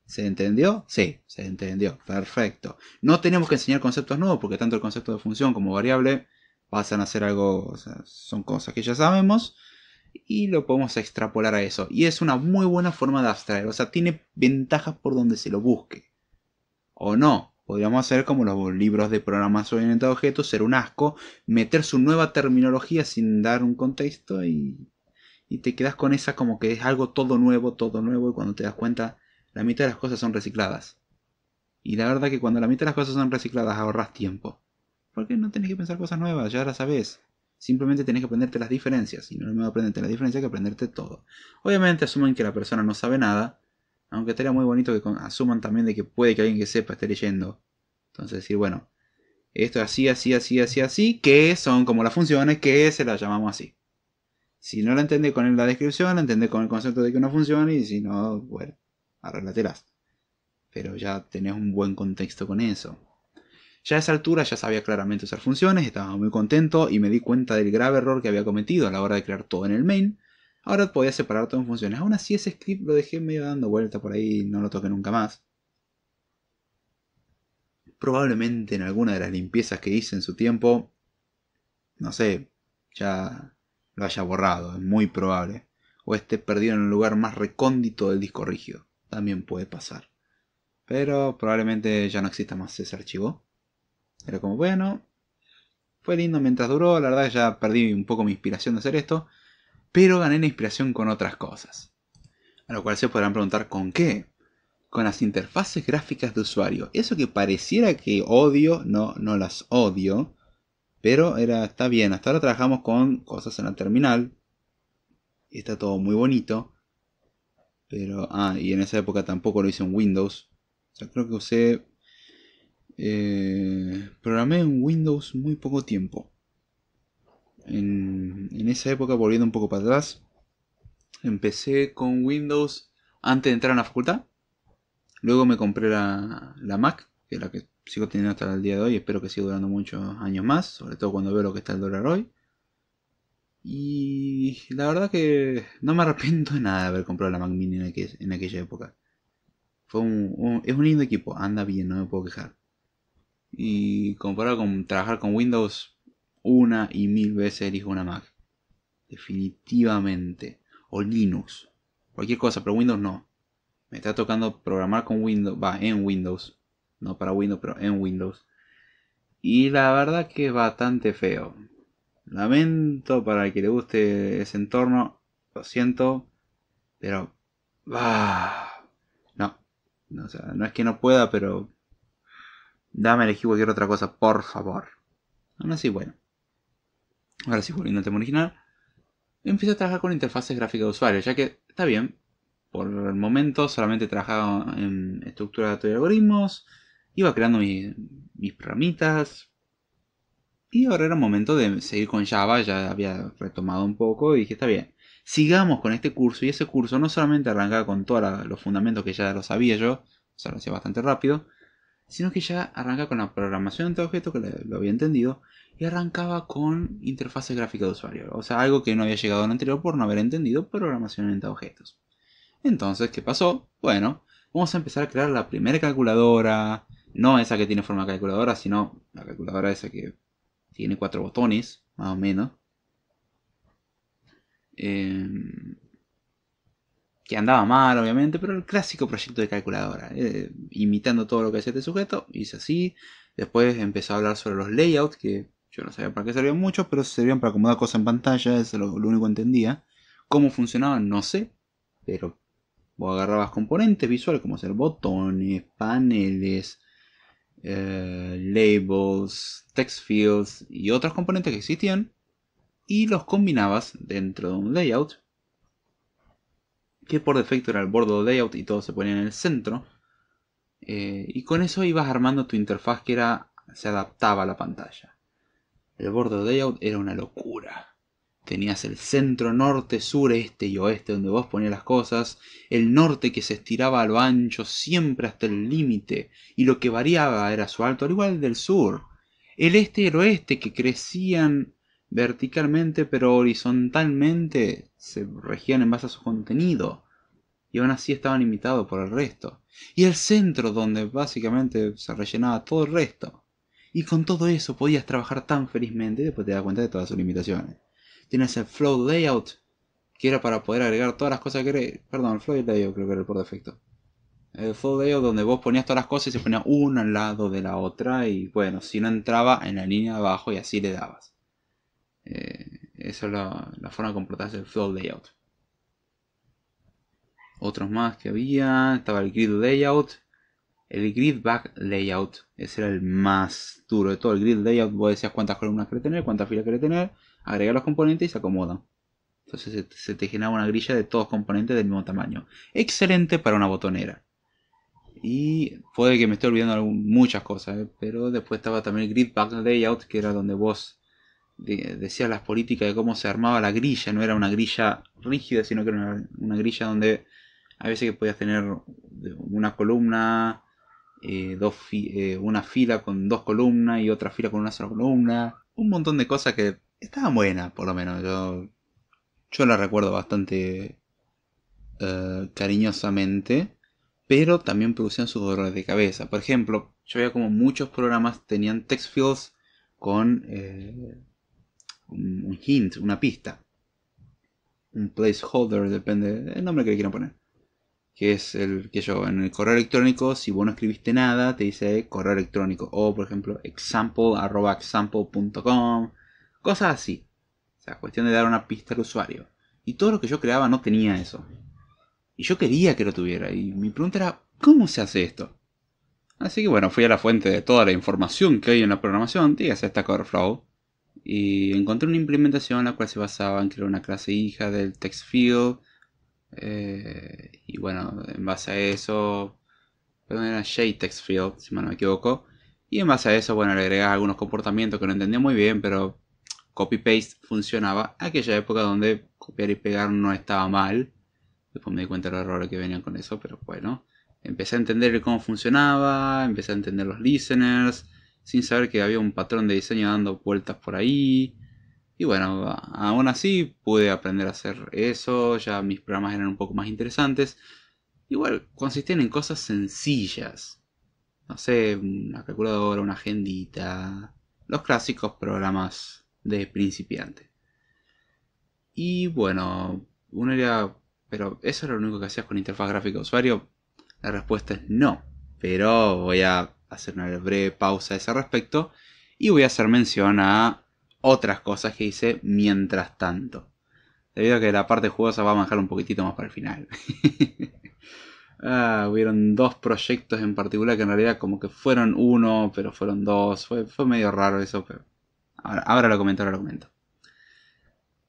¿Se entendió? Sí, se entendió. Perfecto. No tenemos que enseñar conceptos nuevos porque tanto el concepto de función como variable pasan a ser algo, son cosas que ya sabemos y lo podemos extrapolar a eso. Y es una muy buena forma de abstraer, o sea, tiene ventajas por donde se lo busque. O no, podríamos hacer como los libros de programación orientada a objetos, ser un asco, meter su nueva terminología sin dar un contexto y, y te quedas con esa como que es algo todo nuevo, todo nuevo, y cuando te das cuenta, la mitad de las cosas son recicladas. Y la verdad que cuando la mitad de las cosas son recicladas ahorras tiempo. Porque no tenés que pensar cosas nuevas, ya las sabes. Simplemente tenés que aprenderte las diferencias. Y no es a aprenderte las diferencias que aprenderte todo. Obviamente asumen que la persona no sabe nada aunque estaría muy bonito que asuman también de que puede que alguien que sepa esté leyendo. Entonces decir, bueno, esto es así, así, así, así, así, que son como las funciones que se las llamamos así. Si no la entendés con la descripción, la entendés con el concepto de que una función y si no, bueno, arreglatelas. Pero ya tenés un buen contexto con eso. Ya a esa altura ya sabía claramente usar funciones, estaba muy contento y me di cuenta del grave error que había cometido a la hora de crear todo en el main, Ahora podía separar todo en funciones. Aún así ese script lo dejé medio dando vuelta por ahí y no lo toqué nunca más. Probablemente en alguna de las limpiezas que hice en su tiempo, no sé, ya lo haya borrado, es muy probable. O esté perdido en el lugar más recóndito del disco rígido. También puede pasar. Pero probablemente ya no exista más ese archivo. Era como, bueno, fue lindo mientras duró, la verdad ya perdí un poco mi inspiración de hacer esto pero gané la inspiración con otras cosas. A lo cual se podrán preguntar, ¿con qué? Con las interfaces gráficas de usuario. Eso que pareciera que odio, no, no las odio, pero era, está bien. Hasta ahora trabajamos con cosas en la terminal. Y está todo muy bonito. Pero, ah, y en esa época tampoco lo hice en Windows. O creo que usé... Eh, programé en Windows muy poco tiempo en, esa época, volviendo un poco para atrás, empecé con Windows antes de entrar a la facultad. Luego me compré la, Mac, que es la que sigo teniendo hasta el día de hoy. Espero que siga durando muchos años más, sobre todo cuando veo lo que está el dólar hoy. Y la verdad que no me arrepiento de nada de haber comprado la Mac Mini en, aquella, época. Fue un, es un lindo equipo, anda bien, no me puedo quejar. Y comparado con trabajar con Windows, una y mil veces elijo una Mac. Definitivamente. O Linux. Cualquier cosa, pero Windows no. Me está tocando programar con Windows. Va, en Windows. No para Windows, pero en Windows. Y la verdad que es bastante feo. Lamento para el que le guste ese entorno. Lo siento. Pero... va ah, no. no. no es que no pueda, pero... Dame elegir cualquier otra cosa, por favor. Aún así, bueno ahora sí volviendo al tema original, empecé a trabajar con interfaces gráficas de usuario, ya que está bien, por el momento solamente trabajaba en estructura de datos y algoritmos, iba creando mis programitas, y ahora era momento de seguir con Java, ya había retomado un poco y dije, está bien, sigamos con este curso. Y ese curso no solamente arrancaba con todos los fundamentos que ya lo sabía yo, o sea, lo hacía bastante rápido, sino que ya arranca con la programación de este objetos, que lo había entendido, y arrancaba con interfaces gráficas de usuario, o sea, algo que no había llegado en anterior por no haber entendido programación de objetos. Entonces, ¿qué pasó? Bueno, vamos a empezar a crear la primera calculadora, no esa que tiene forma de calculadora, sino la calculadora esa que tiene cuatro botones, más o menos. Eh, que andaba mal, obviamente, pero el clásico proyecto de calculadora. Eh, imitando todo lo que hacía este sujeto, hice así. Después empezó a hablar sobre los layouts, que yo no sabía para qué servían mucho, pero servían para acomodar cosas en pantalla, es lo, único que entendía. Cómo funcionaban, no sé, pero vos agarrabas componentes visuales como ser botones, paneles, eh, labels, text fields y otros componentes que existían y los combinabas dentro de un layout que por defecto era el de layout y todo se ponía en el centro. Eh, y con eso ibas armando tu interfaz que era, se adaptaba a la pantalla. El de layout era una locura. Tenías el centro, norte, sur, este y oeste donde vos ponías las cosas. El norte que se estiraba a lo ancho siempre hasta el límite. Y lo que variaba era su alto, al igual del sur. El este y el oeste que crecían verticalmente pero horizontalmente se regían en base a su contenido y aún así estaban limitados por el resto. Y el centro donde básicamente se rellenaba todo el resto. Y con todo eso podías trabajar tan felizmente después te das cuenta de todas sus limitaciones. Tienes el flow layout que era para poder agregar todas las cosas que eres, Perdón, el flow layout creo que era el por defecto. El flow layout donde vos ponías todas las cosas y se ponía una al lado de la otra y bueno, si no entraba en la línea de abajo y así le dabas esa eh, es la, forma de comportarse el flow layout. Otros más que había, estaba el grid layout, el grid back layout, ese era el más duro de todo. El grid layout, vos decías cuántas columnas querés tener, cuántas filas querés tener, agregas los componentes y se acomodan. Entonces se, te generaba una grilla de todos los componentes del mismo tamaño. Excelente para una botonera. Y puede que me esté olvidando muchas cosas, eh, pero después estaba también el grid back layout, que era donde vos decía las políticas de cómo se armaba la grilla, no era una grilla rígida, sino que era una, grilla donde a veces que podías tener una columna, eh, dos eh, una fila con dos columnas y otra fila con una sola columna, un montón de cosas que estaban buenas, por lo menos. Yo, yo la recuerdo bastante eh, cariñosamente, pero también producían sus dolores de cabeza. Por ejemplo, yo veía como muchos programas tenían text fields con un, hint, una pista, un placeholder, depende del nombre que le quieran poner. Que es el que yo, en el correo electrónico, si vos no escribiste nada, te dice correo electrónico. O, por ejemplo, example.example.com. Cosas así. O sea, cuestión de dar una pista al usuario. Y todo lo que yo creaba no tenía eso. Y yo quería que lo tuviera. Y mi pregunta era, ¿cómo se hace esto? Así que bueno, fui a la fuente de toda la información que hay en la programación, esta esta Flow y encontré una implementación la cual se basaba en crear una clase hija del text field eh, y bueno, en base a eso, perdón, era JTextField, si no me equivoco, y en base a eso, bueno, le agregaba algunos comportamientos que no entendía muy bien, pero copy-paste funcionaba, aquella época donde copiar y pegar no estaba mal, después me di cuenta de los errores que venían con eso, pero bueno, empecé a entender cómo funcionaba, empecé a entender los listeners, sin saber que había un patrón de diseño dando vueltas por ahí. Y bueno, aún así pude aprender a hacer eso, ya mis programas eran un poco más interesantes. Igual consistían en cosas sencillas. No sé, una calculadora, una agendita, los clásicos programas de principiante. Y bueno, uno era, pero ¿eso era lo único que hacías con interfaz gráfica de usuario? La respuesta es no, pero voy a hacer una breve pausa a ese respecto y voy a hacer mención a otras cosas que hice mientras tanto. Debido a que la parte jugosa va a bajar un poquitito más para el final. ah, hubieron dos proyectos en particular que en realidad como que fueron uno, pero fueron dos. Fue, medio raro eso, pero ahora, lo comento, ahora lo comento.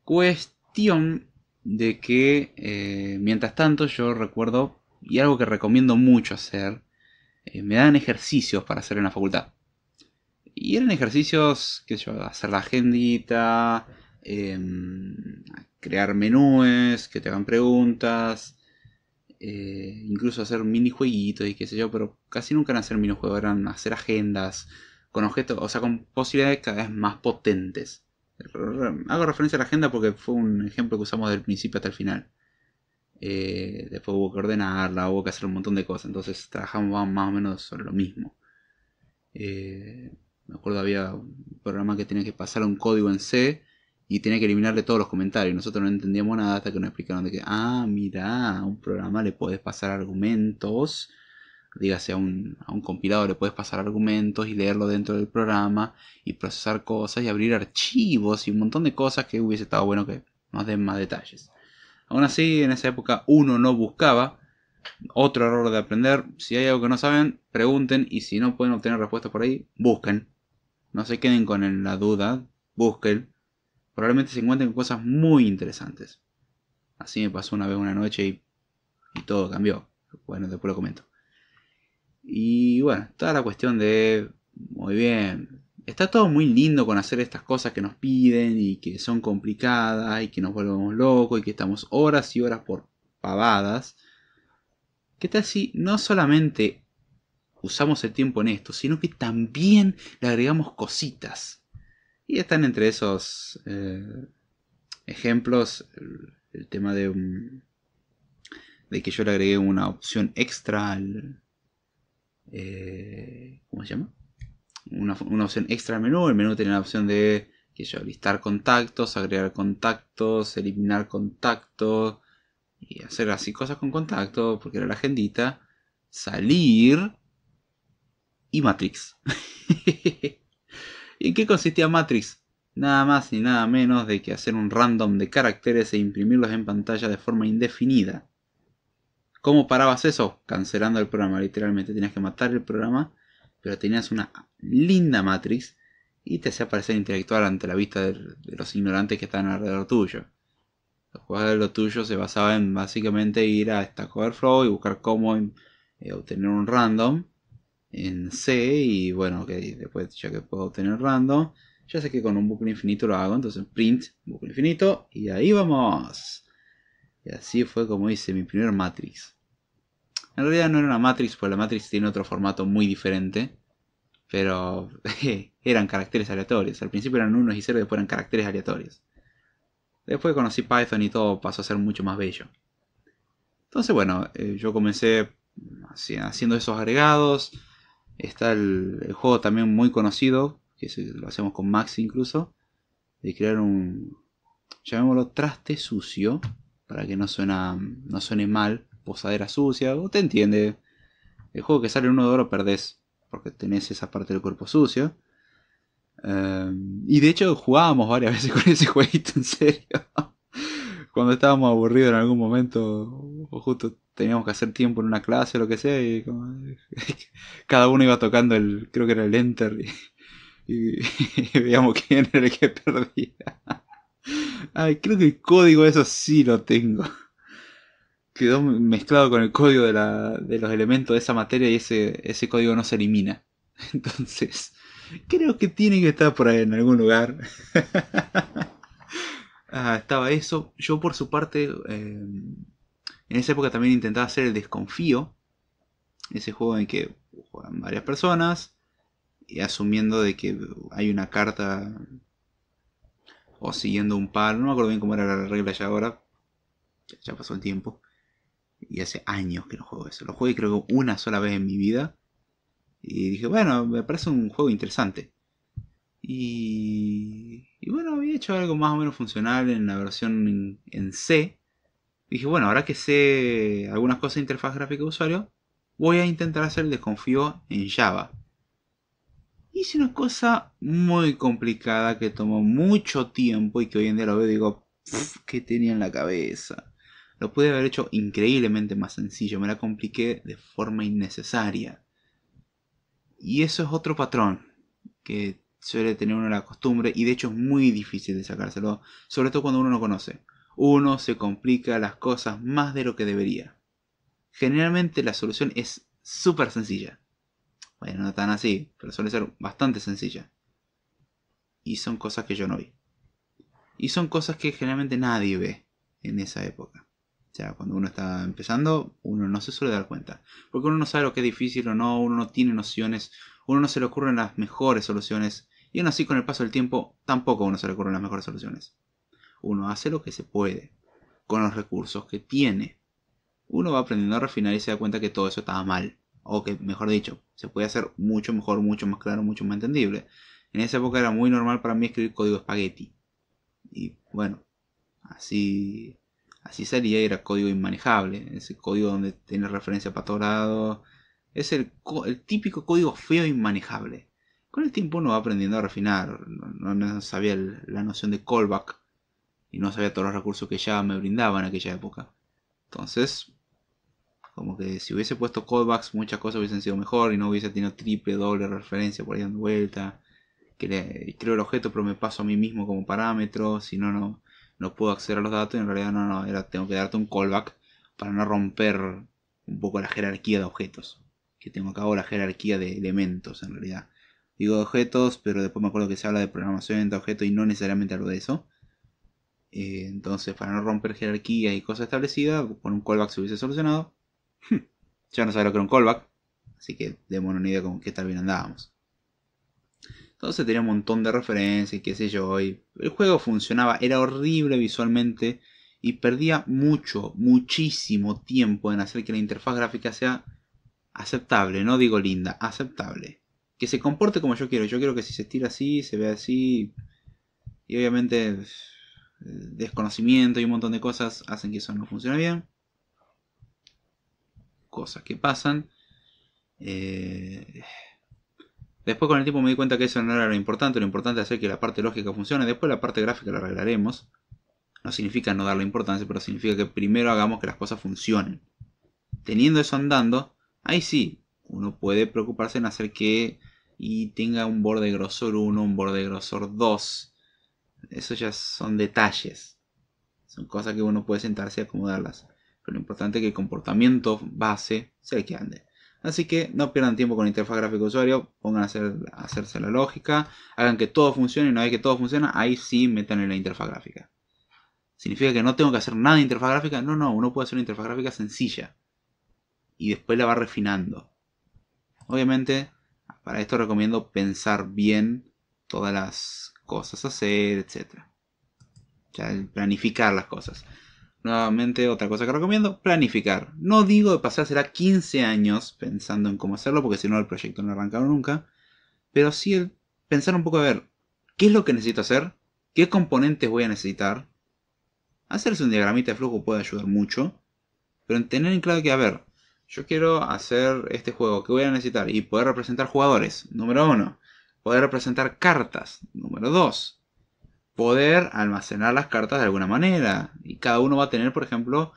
Cuestión de que eh, mientras tanto yo recuerdo, y algo que recomiendo mucho hacer, eh, me dan ejercicios para hacer en la facultad. Y eran ejercicios, qué sé yo, hacer la agendita, em, crear menúes, que te hagan preguntas, eh, incluso hacer minijueguitos y qué sé yo, pero casi nunca eran hacer minijuegos, eran hacer agendas con objetos, o sea, con posibilidades cada vez más potentes. Eh, hago referencia a la agenda porque fue un ejemplo que usamos del principio hasta el final. Eh, después hubo que ordenarla, hubo que hacer un montón de cosas. Entonces trabajamos más o menos sobre lo mismo. Eh, me acuerdo había un programa que tenía que pasar un código en C y tenía que eliminarle todos los comentarios. Nosotros no entendíamos nada hasta que nos explicaron de que, ah, mira, a un programa le puedes pasar argumentos. Dígase, a un, a un compilador le puedes pasar argumentos y leerlo dentro del programa y procesar cosas y abrir archivos y un montón de cosas que hubiese estado bueno que nos den más detalles. Aún así, en esa época uno no buscaba. Otro error de aprender. Si hay algo que no saben, pregunten y si no pueden obtener respuestas por ahí, busquen. No se queden con la duda, busquen. Probablemente se encuentren con cosas muy interesantes. Así me pasó una vez una noche y, y todo cambió. Bueno, después lo comento. Y bueno, toda la cuestión de, muy bien, está todo muy lindo con hacer estas cosas que nos piden y que son complicadas y que nos volvemos locos y que estamos horas y horas por pavadas. ¿Qué tal si no solamente usamos el tiempo en esto, sino que también le agregamos cositas? Y están entre esos eh, ejemplos el, tema de, mm, de que yo le agregué una opción extra al... Eh, ¿Cómo se llama? una, opción extra menú. El menú tenía la opción de que listar contactos, agregar contactos, eliminar contactos y hacer así cosas con contactos... porque era la agendita, salir y Matrix. ¿Y en qué consistía Matrix? Nada más ni nada menos de que hacer un random de caracteres e imprimirlos en pantalla de forma indefinida. ¿Cómo parabas eso? Cancelando el programa, literalmente tenías que matar el programa pero tenías una linda matriz y te hacía parecer intelectual ante la vista de, los ignorantes que están alrededor tuyo. Los juegos de lo tuyo se basaba en básicamente ir a Stack Overflow y buscar cómo em, eh, obtener un random en C y bueno, que después ya que puedo obtener random, ya sé que con un bucle infinito lo hago, entonces print, bucle infinito y ahí vamos. Y así fue como hice mi primer matrix. En realidad no era una Matrix, pues la Matrix tiene otro formato muy diferente. Pero eran caracteres aleatorios. Al principio eran unos y ceros, después eran caracteres aleatorios. Después conocí Python y todo pasó a ser mucho más bello. Entonces, bueno, eh, yo comencé haciendo esos agregados. Está el, juego también muy conocido, que lo hacemos con Max incluso, de crear un, llamémoslo traste sucio, para que no, suena, no suene mal posadera sucia, o te entiende. El juego que sale en uno de oro perdés, porque tenés esa parte del cuerpo sucio. Em, y de hecho jugábamos varias veces con ese jueguito, en serio. Cuando estábamos aburridos en algún momento, o justo teníamos que hacer tiempo en una clase o lo que sea, y cada uno iba tocando el, creo que era el enter, y, veíamos quién era el que perdía. Ay, creo que el código de eso sí lo tengo quedó mezclado con el código de, los elementos de esa materia y ese, ese código no se elimina. Entonces, creo que tiene que estar por ahí en algún lugar. Ah, estaba eso. Yo por su parte, eh, en esa época también intentaba hacer el desconfío. Ese juego en que juegan varias personas y asumiendo de que hay una carta o siguiendo un par, no me acuerdo bien cómo era la regla ya ahora, ya pasó el tiempo. Y hace años que no juego eso. Lo jugué creo que una sola vez en mi vida. Y dije, bueno, me parece un juego interesante. Y, bueno, había hecho algo más o menos funcional en la versión en, C. dije, bueno, ahora que sé algunas cosas de interfaz gráfica de usuario, voy a intentar hacer el desconfío en Java. Hice una cosa muy complicada que tomó mucho tiempo y que hoy en día lo veo y digo, ¿qué tenía en la cabeza. Lo pude haber hecho increíblemente más sencillo, me la compliqué de forma innecesaria. Y eso es otro patrón que suele tener uno la costumbre y de hecho es muy difícil de sacárselo, sobre todo cuando uno no conoce. Uno se complica las cosas más de lo que debería. Generalmente la solución es súper sencilla. Bueno, no tan así, pero suele ser bastante sencilla. Y son cosas que yo no vi. Y son cosas que generalmente nadie ve en esa época sea, cuando uno está empezando, uno no se suele dar cuenta. Porque uno no sabe lo que es difícil o no, uno no tiene nociones, uno no se le ocurren las mejores soluciones. Y aún así, con el paso del tiempo, tampoco uno se le ocurren las mejores soluciones. Uno hace lo que se puede, con los recursos que tiene. Uno va aprendiendo a refinar y se da cuenta que todo eso estaba mal. O que, mejor dicho, se puede hacer mucho mejor, mucho más claro, mucho más entendible. En esa época era muy normal para mí escribir código espagueti. Y bueno, así Así salía, era código inmanejable, ese código donde tiene referencia a lado. Es el, el típico código feo inmanejable. Con el tiempo uno va aprendiendo a refinar. No, sabía la noción de callback y no sabía todos los recursos que ya me brindaban en aquella época. Entonces, como que si hubiese puesto callbacks, muchas cosas hubiesen sido mejor y no hubiese tenido triple, doble referencia por ahí dando vuelta. Creo el objeto, pero me paso a mí mismo como parámetro, si no, no no puedo acceder a los datos y en realidad no, no, era, tengo que darte un callback para no romper un poco la jerarquía de objetos que tengo acá o la jerarquía de elementos en realidad. Digo de objetos, pero después me acuerdo que se habla de programación de objetos y no necesariamente algo de eso. Eh, entonces, para no romper jerarquía y cosas establecidas, con un callback se hubiese solucionado. ya no sabía lo que era un callback, así que démonos una idea con qué tal bien andábamos. Entonces tenía un montón de referencias y qué sé yo. Y el juego funcionaba, era horrible visualmente y perdía mucho, muchísimo tiempo en hacer que la interfaz gráfica sea aceptable, no digo linda, aceptable. Que se comporte como yo quiero. Yo quiero que si se estira así, se vea así. Y obviamente eh, desconocimiento y un montón de cosas hacen que eso no funcione bien. Cosas que pasan. Eh, Después con el tiempo me di cuenta que eso no era lo importante, lo importante es hacer que la parte lógica funcione, después la parte gráfica la arreglaremos. No significa no darle importancia, pero significa que primero hagamos que las cosas funcionen. Teniendo eso andando, ahí sí, uno puede preocuparse en hacer que y tenga un borde grosor 1, un borde grosor 2. Eso ya son detalles. Son cosas que uno puede sentarse y acomodarlas. Pero lo importante es que el comportamiento base sea el que ande. Así que no pierdan tiempo con la interfaz gráfica usuario, pongan a, hacerse la lógica, hagan que todo funcione y una vez que todo funciona, ahí sí metan en la interfaz gráfica. ¿Significa que no tengo que hacer nada de interfaz gráfica? No, no, uno puede hacer una interfaz gráfica sencilla y después la va refinando. Obviamente, para esto recomiendo pensar bien todas las cosas a hacer, etc. O sea, planificar las cosas. Nuevamente, otra cosa que recomiendo, planificar. No digo de pasársela 15 años pensando en cómo hacerlo, porque si no el proyecto no arrancará nunca. Pero sí el pensar un poco a ver, ¿qué es lo que necesito hacer? ¿Qué componentes voy a necesitar? Hacerse un diagramita de flujo puede ayudar mucho. Pero en tener en claro que, a ver, yo quiero hacer este juego, ¿qué voy a necesitar? Y poder representar jugadores, número uno. Poder representar cartas, número dos poder almacenar las cartas de alguna manera. Y cada uno va a tener, por ejemplo,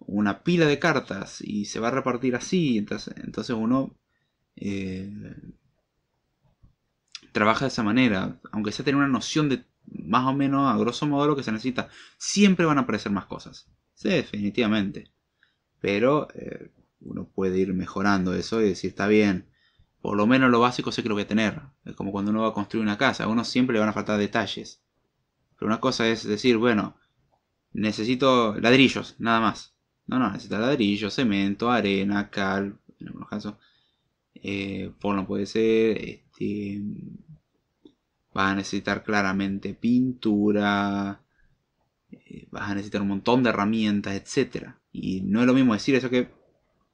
una pila de cartas y se va a repartir así. Entonces, entonces uno eh, trabaja de esa manera. Aunque sea tener una noción de más o menos a grosso modo lo que se necesita, siempre van a aparecer más cosas. Sí, definitivamente. Pero eh, uno puede ir mejorando eso y decir, está bien, por lo menos lo básico sé que lo voy a tener. Es como cuando uno va a construir una casa, a uno siempre le van a faltar detalles una cosa es decir, bueno, necesito ladrillos, nada más. No, no, necesita ladrillos, cemento, arena, cal, en algunos casos. Eh, porno puede ser, este, vas a necesitar claramente pintura, eh, vas a necesitar un montón de herramientas, etc. Y no es lo mismo decir eso que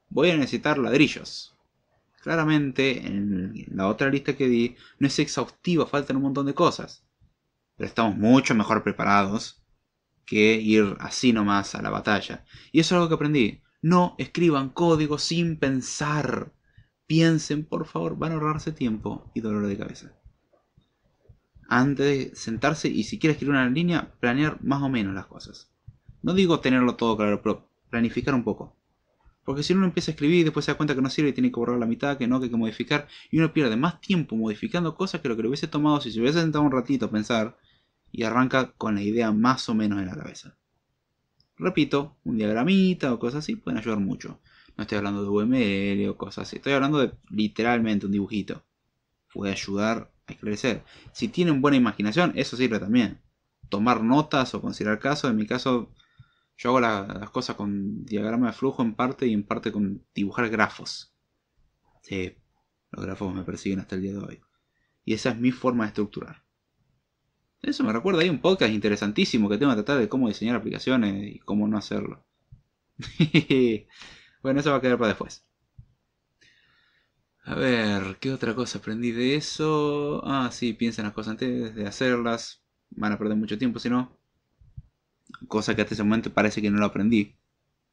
voy a necesitar ladrillos. Claramente en la otra lista que di no es exhaustiva, faltan un montón de cosas pero estamos mucho mejor preparados que ir así nomás a la batalla. Y eso es algo que aprendí. No escriban código sin pensar. Piensen, por favor, van a ahorrarse tiempo y dolor de cabeza. Antes de sentarse y si quieres escribir una línea, planear más o menos las cosas. No digo tenerlo todo claro, pero planificar un poco. Porque si uno empieza a escribir y después se da cuenta que no sirve y tiene que borrar la mitad, que no, que hay que modificar, y uno pierde más tiempo modificando cosas que lo que le hubiese tomado si se hubiese sentado un ratito a pensar y arranca con la idea más o menos en la cabeza. Repito, un diagramita o cosas así pueden ayudar mucho. No estoy hablando de UML o cosas así, estoy hablando de literalmente un dibujito. Puede ayudar a esclarecer. Si tienen buena imaginación, eso sirve también. Tomar notas o considerar casos, en mi caso yo hago las cosas con diagrama de flujo en parte y en parte con dibujar grafos. Sí, los grafos me persiguen hasta el día de hoy. Y esa es mi forma de estructurar. Eso me recuerda, hay un podcast interesantísimo que tengo que tratar de cómo diseñar aplicaciones y cómo no hacerlo. bueno, eso va a quedar para después. A ver, ¿qué otra cosa aprendí de eso? Ah, sí, piensa en las cosas antes de hacerlas. Van a perder mucho tiempo si no cosa que hasta ese momento parece que no lo aprendí,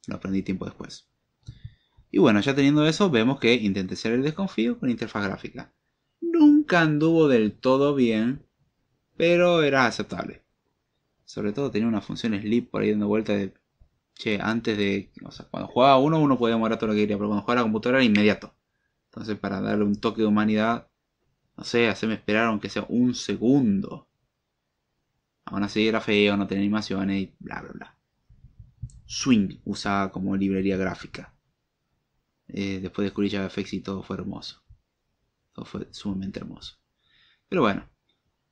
lo aprendí tiempo después. Y bueno, ya teniendo eso, vemos que intenté ser el desconfío con interfaz gráfica. Nunca anduvo del todo bien, pero era aceptable. Sobre todo tenía una función sleep por ahí dando vuelta de... Che, antes de... cuando jugaba uno, uno podía morar todo lo que quería, pero cuando jugaba la computadora era inmediato. Entonces, para darle un toque de humanidad, no sé, hacerme esperar aunque sea un segundo Aún así era feo, no tenía animaciones y bla, bla, bla. Swing usaba como librería gráfica. Eh, después descubrí JavaFX y todo fue hermoso. Todo fue sumamente hermoso. Pero bueno,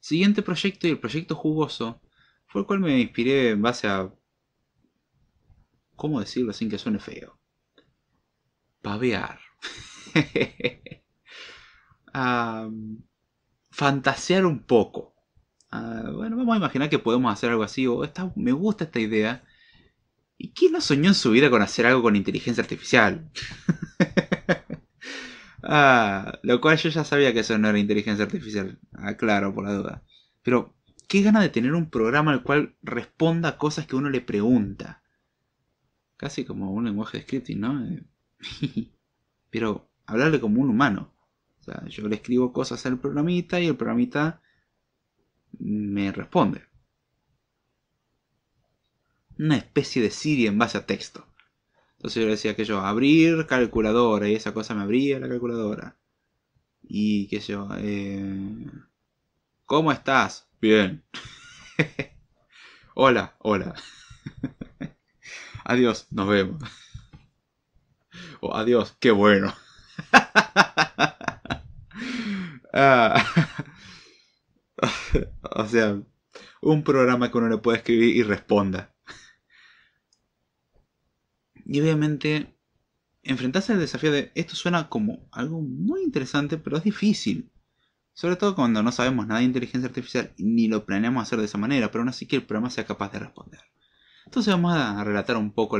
siguiente proyecto y el proyecto jugoso fue el cual me inspiré en base a... ¿Cómo decirlo sin que suene feo? Pavear. fantasear un poco Ah, bueno, vamos a imaginar que podemos hacer algo así, me gusta esta idea. ¿Y quién no soñó en su vida con hacer algo con inteligencia artificial? ah, lo cual yo ya sabía que eso no era inteligencia artificial, claro por la duda. Pero, qué gana de tener un programa al cual responda a cosas que uno le pregunta. Casi como un lenguaje de scripting, ¿no? Pero hablarle como un humano. O sea, yo le escribo cosas al programita y el programita me responde. Una especie de Siri en base a texto. Entonces yo decía que yo, abrir calculadora, y esa cosa me abría la calculadora. Y que yo, eh, ¿cómo estás? Bien. hola, hola. adiós, nos vemos. o adiós, qué bueno. Ah. o sea, un programa que uno le puede escribir y responda. Y obviamente, enfrentarse al desafío de esto suena como algo muy interesante, pero es difícil. Sobre todo cuando no sabemos nada de inteligencia artificial ni lo planeamos hacer de esa manera, pero aún así que el programa sea capaz de responder. Entonces vamos a relatar un poco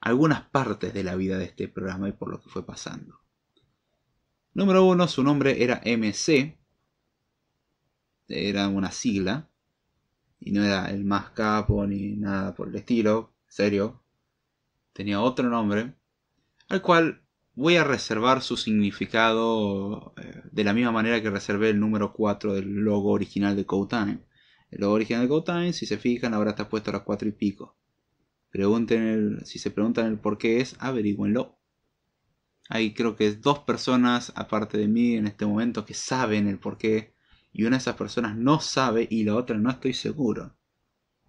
algunas partes de la vida de este programa y por lo que fue pasando. Número uno, su nombre era MC, este, era una sigla y no era el más capo ni nada por el estilo, en serio, tenía otro nombre, al cual voy a reservar su significado eh, de la misma manera que reservé el número 4 del logo original de Cowtime. El logo original de Cowtime, si se fijan, ahora está puesto a las 4 y pico. Pregunten si se preguntan el por qué es, averigüenlo. Hay creo que dos personas, aparte de mí en este momento, que saben el por qué y una de esas personas no sabe y la otra no estoy seguro.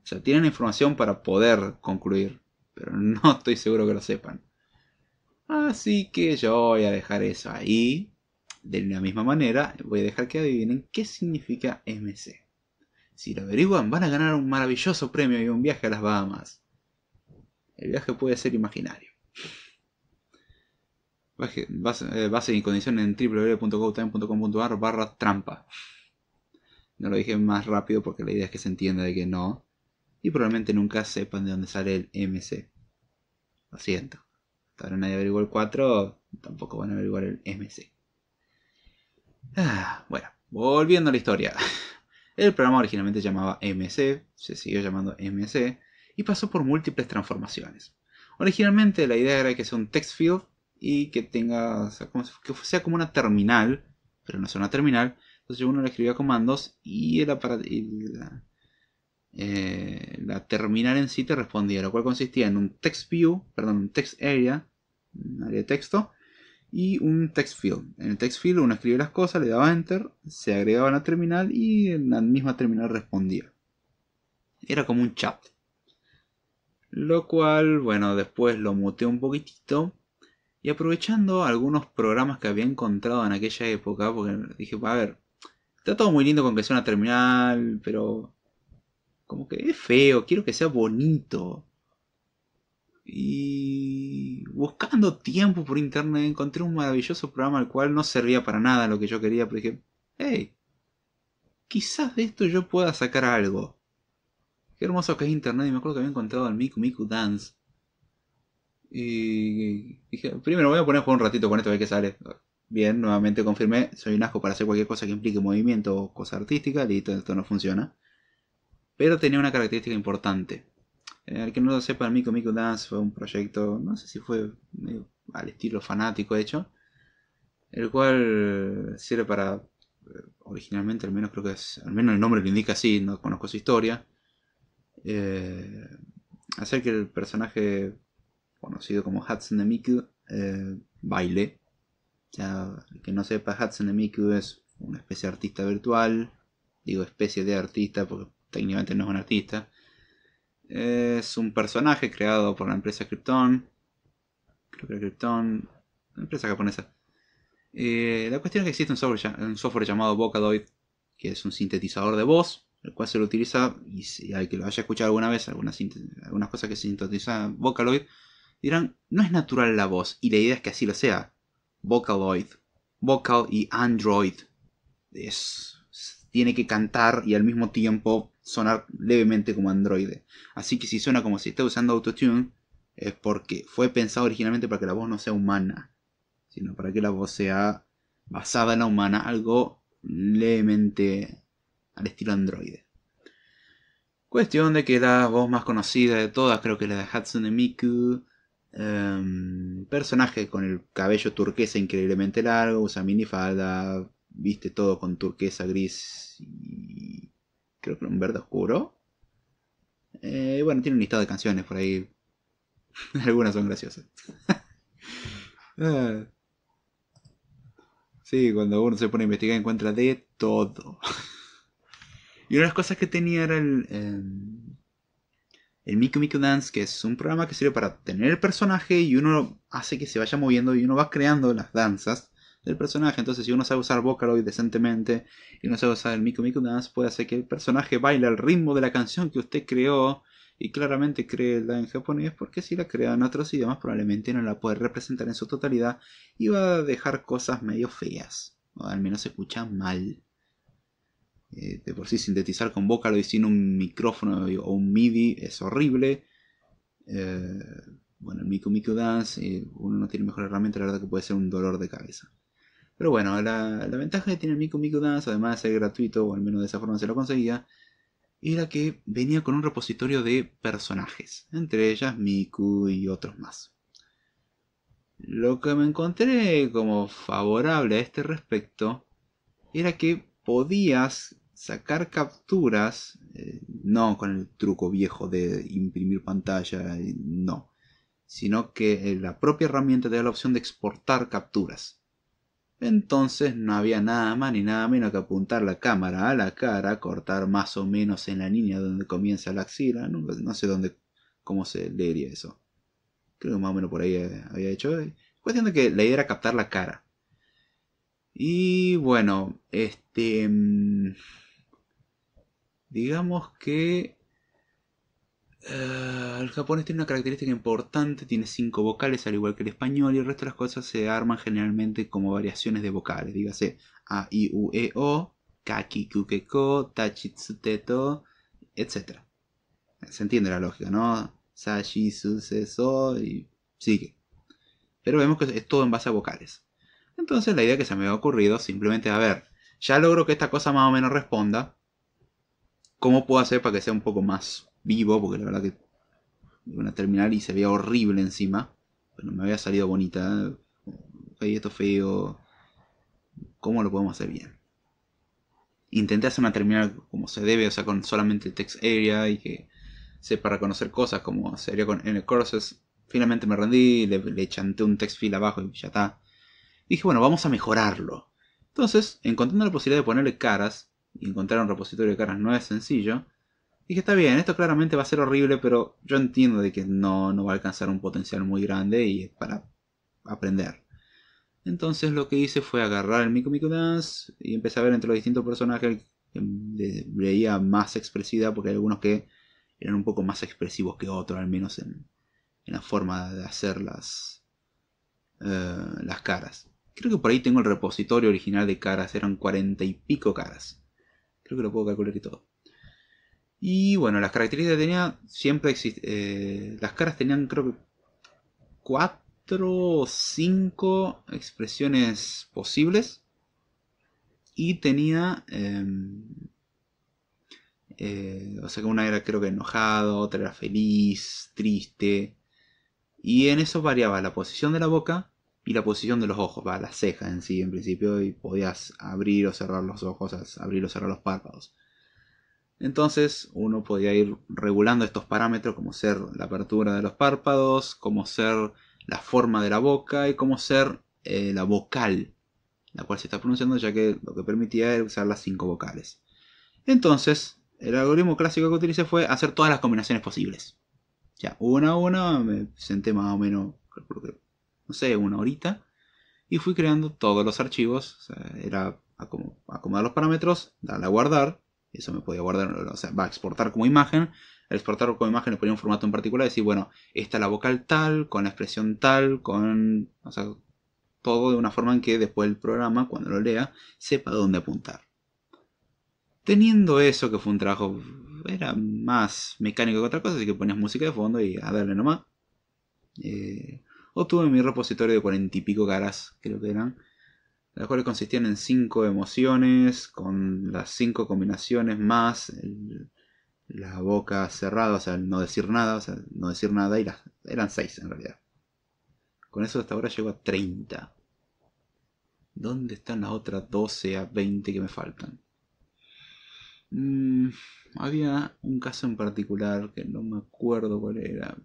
O sea, tienen información para poder concluir, pero no estoy seguro que lo sepan. Así que yo voy a dejar eso ahí. De la misma manera, voy a dejar que adivinen qué significa MC. Si lo averiguan, van a ganar un maravilloso premio y un viaje a las Bahamas. El viaje puede ser imaginario. Base, y eh, condiciones en www.gov.com.ar barra trampa. No lo dije más rápido porque la idea es que se entienda de que no. Y probablemente nunca sepan de dónde sale el MC. Lo siento. Hasta ahora nadie averiguó el 4, tampoco van a averiguar el MC. Ah, bueno, volviendo a la historia. El programa originalmente llamaba MC, se siguió llamando MC, y pasó por múltiples transformaciones. Originalmente la idea era que sea un text field y que tenga, como, que sea como una terminal, pero no sea una terminal, entonces uno le escribía comandos y, eh, la, terminal en sí te respondía, lo cual consistía en un text view, perdón, un text area, un área de texto, y un text field. En el text field uno escribía las cosas, le daba enter, se agregaba a la terminal y en la misma terminal respondía. Era como un chat. Lo cual, bueno, después lo muteé un poquitito. Y aprovechando algunos programas que había encontrado en aquella época, porque dije, a ver, Está todo muy lindo con que sea una terminal, pero. Como que es feo, quiero que sea bonito. Y. Buscando tiempo por internet encontré un maravilloso programa al cual no servía para nada lo que yo quería, pero dije, hey, quizás de esto yo pueda sacar algo. Qué hermoso que es internet, y me acuerdo que había encontrado al Miku Miku Dance. Y dije, primero voy a poner a un ratito con esto a ver qué sale. Bien, nuevamente confirmé, soy un asco para hacer cualquier cosa que implique movimiento o cosa artística, listo, esto no funciona. Pero tenía una característica importante. El eh, que no lo sepa, Miku Miku Dance fue un proyecto, no sé si fue al estilo fanático hecho, el cual sirve para, eh, originalmente al menos creo que es, al menos el nombre lo indica así, no conozco su historia, eh, hacer que el personaje conocido como Hudson de Miku baile ya, el que no sepa, Hatsune Miku es una especie de artista virtual. Digo especie de artista porque técnicamente no es un artista. Es un personaje creado por la empresa Krypton. Creo que Krypton. Una empresa japonesa. Eh, la cuestión es que existe un software, llamado Vocaloid que es un sintetizador de voz, el cual se lo utiliza, y si hay que lo haya escuchado alguna vez, algunas, cosas que sintetizan sintetiza Vocaloid, dirán, no es natural la voz, y la idea es que así lo sea. Vocaloid, Vocal y Android. Es, tiene que cantar y al mismo tiempo sonar levemente como androide. Así que si suena como si está usando autotune, es porque fue pensado originalmente para que la voz no sea humana, sino para que la voz sea basada en la humana, algo levemente al estilo androide. Cuestión de que la voz más conocida de todas creo que es la de Hatsune Miku, Em, personaje con el cabello turquesa increíblemente largo, usa minifalda, viste todo con turquesa, gris y creo que un verde oscuro. Eh, bueno, tiene un listado de canciones por ahí. Algunas son graciosas. si ah. Sí, cuando uno se pone a investigar encuentra de todo. y una de las cosas que tenía era el... Em, el Miku Miku Dance, que es un programa que sirve para tener el personaje y uno hace que se vaya moviendo y uno va creando las danzas del personaje. Entonces, si uno sabe usar Vocaloid decentemente y no sabe usar el Miku Miku Dance, puede hacer que el personaje baile al ritmo de la canción que usted creó. Y claramente cree la en japonés, porque si la crea en otros idiomas, probablemente no la puede representar en su totalidad y va a dejar cosas medio feas, o al menos se escucha mal. Eh, de por sí sintetizar con y sin un micrófono o un MIDI es horrible. Eh, bueno, el Miku Miku Dance, eh, uno no tiene mejor herramienta, la verdad que puede ser un dolor de cabeza. Pero bueno, la, la ventaja que tiene el Miku Miku Dance, además de ser gratuito, o al menos de esa forma se lo conseguía, era que venía con un repositorio de personajes, entre ellas Miku y otros más. Lo que me encontré como favorable a este respecto era que podías sacar capturas, eh, no con el truco viejo de imprimir pantalla, eh, no, sino que eh, la propia herramienta te da la opción de exportar capturas. Entonces no había nada más ni nada menos que apuntar la cámara a la cara, cortar más o menos en la línea donde comienza la axila, no, sé dónde, cómo se leería eso. Creo que más o menos por ahí había hecho. Cuestión de que la idea era captar la cara. Y bueno, este... Mm, Digamos que eh, el japonés tiene una característica importante, tiene cinco vocales al igual que el español y el resto de las cosas se arman generalmente como variaciones de vocales, dígase a i u e o, kaki Ke, ko, tachi teto, etc. Se entiende la lógica, ¿no? Sashi So y sigue. Pero vemos que es todo en base a vocales. Entonces la idea que se me ha ocurrido simplemente a ver, ya logro que esta cosa más o menos responda, ¿Cómo puedo hacer para que sea un poco más vivo? Porque la verdad que una terminal y se veía horrible encima. Bueno, me había salido bonita. ¿eh? Ahí esto feo. ¿Cómo lo podemos hacer bien? Intenté hacer una terminal como se debe, o sea, con solamente text area y que sepa reconocer cosas como sería con n courses. Finalmente me rendí, le, le chanté un text fill abajo y ya está. Dije, bueno, vamos a mejorarlo. Entonces, encontrando la posibilidad de ponerle caras, y encontrar un repositorio de caras no es sencillo. Y que está bien, esto claramente va a ser horrible, pero yo entiendo de que no, va a alcanzar un potencial muy grande y es para aprender. Entonces lo que hice fue agarrar el Miku Miku Dance y empecé a ver entre los distintos personajes que veía más expresiva. porque hay algunos que eran un poco más expresivos que otros, al menos en, en la forma de hacer las, eh, las caras. Creo que por ahí tengo el repositorio original de caras, eran cuarenta y pico caras. Creo que lo puedo calcular y todo. Y bueno, las características que tenía siempre existen. Eh, las caras tenían creo que 4 o 5 expresiones posibles. Y tenía... Em, eh, o sea que una era creo que enojado, otra era feliz, triste. Y en eso variaba la posición de la boca y la posición de los ojos, va, las cejas en sí, en principio, y podías abrir o cerrar los ojos, abrir o cerrar los párpados. Entonces uno podía ir regulando estos parámetros como ser la apertura de los párpados, como ser la forma de la boca y como ser eh, la vocal, la cual se está pronunciando ya que lo que permitía era usar las cinco vocales. Entonces, el algoritmo clásico que utilicé fue hacer todas las combinaciones posibles. Ya, una a una me senté más o menos, no sé, una horita. Y fui creando todos los archivos. era acomodar los parámetros, darle a guardar. Eso me podía guardar, o sea, va a exportar como imagen. Al exportar como imagen le ponía un formato en particular. Decir, bueno, esta la vocal tal, con la expresión tal, con... O sea, todo de una forma en que después el programa, cuando lo lea, sepa dónde apuntar. Teniendo eso, que fue un trabajo, era más mecánico que otra cosa, así que ponías música de fondo y a darle nomás. Eh, o tuve mi repositorio de cuarenta y pico caras, creo que eran, las cuales consistían en cinco emociones, con las cinco combinaciones más la boca cerrada, o sea, no decir nada, o sea, no decir nada, y las, eran seis en realidad. Con eso hasta ahora llego a 30. ¿Dónde están las otras 12 a 20 que me faltan? Mm, había un caso en particular que no me acuerdo cuál era.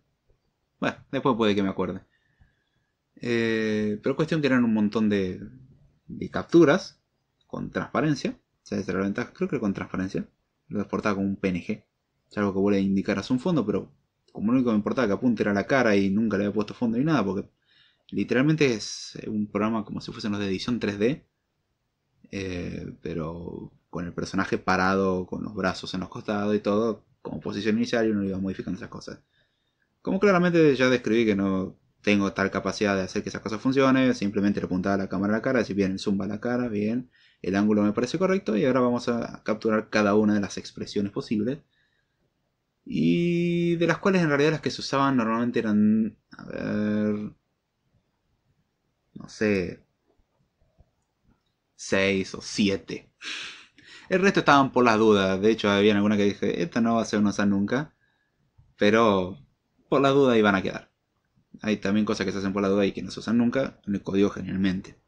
Bueno, después puede que me acuerde. Eh, pero cuestión que eran un montón de, de capturas con transparencia. O sea, desde la ventaja, creo que con transparencia. Lo exportaba como un PNG. Es algo que vuelve a indicar a un fondo, pero como lo único que me importaba que apunte era la cara y nunca le había puesto fondo ni nada, porque literalmente es un programa como si fuesen los de edición 3D, eh, pero con el personaje parado, con los brazos en los costados y todo, como posición inicial y uno iba modificando esas cosas. Como claramente ya describí que no, tengo tal capacidad de hacer que esas cosas funcione, simplemente le apuntaba la cámara a la cara, si bien, el a la cara, bien, el ángulo me parece correcto y ahora vamos a capturar cada una de las expresiones posibles. Y de las cuales en realidad las que se usaban normalmente eran, a ver, no sé, 6 o 7. El resto estaban por las dudas, de hecho había alguna que dije, esta no va a ser una nunca, pero por las dudas iban a quedar. Hay también cosas que se hacen por la duda y que no se usan nunca en el código generalmente.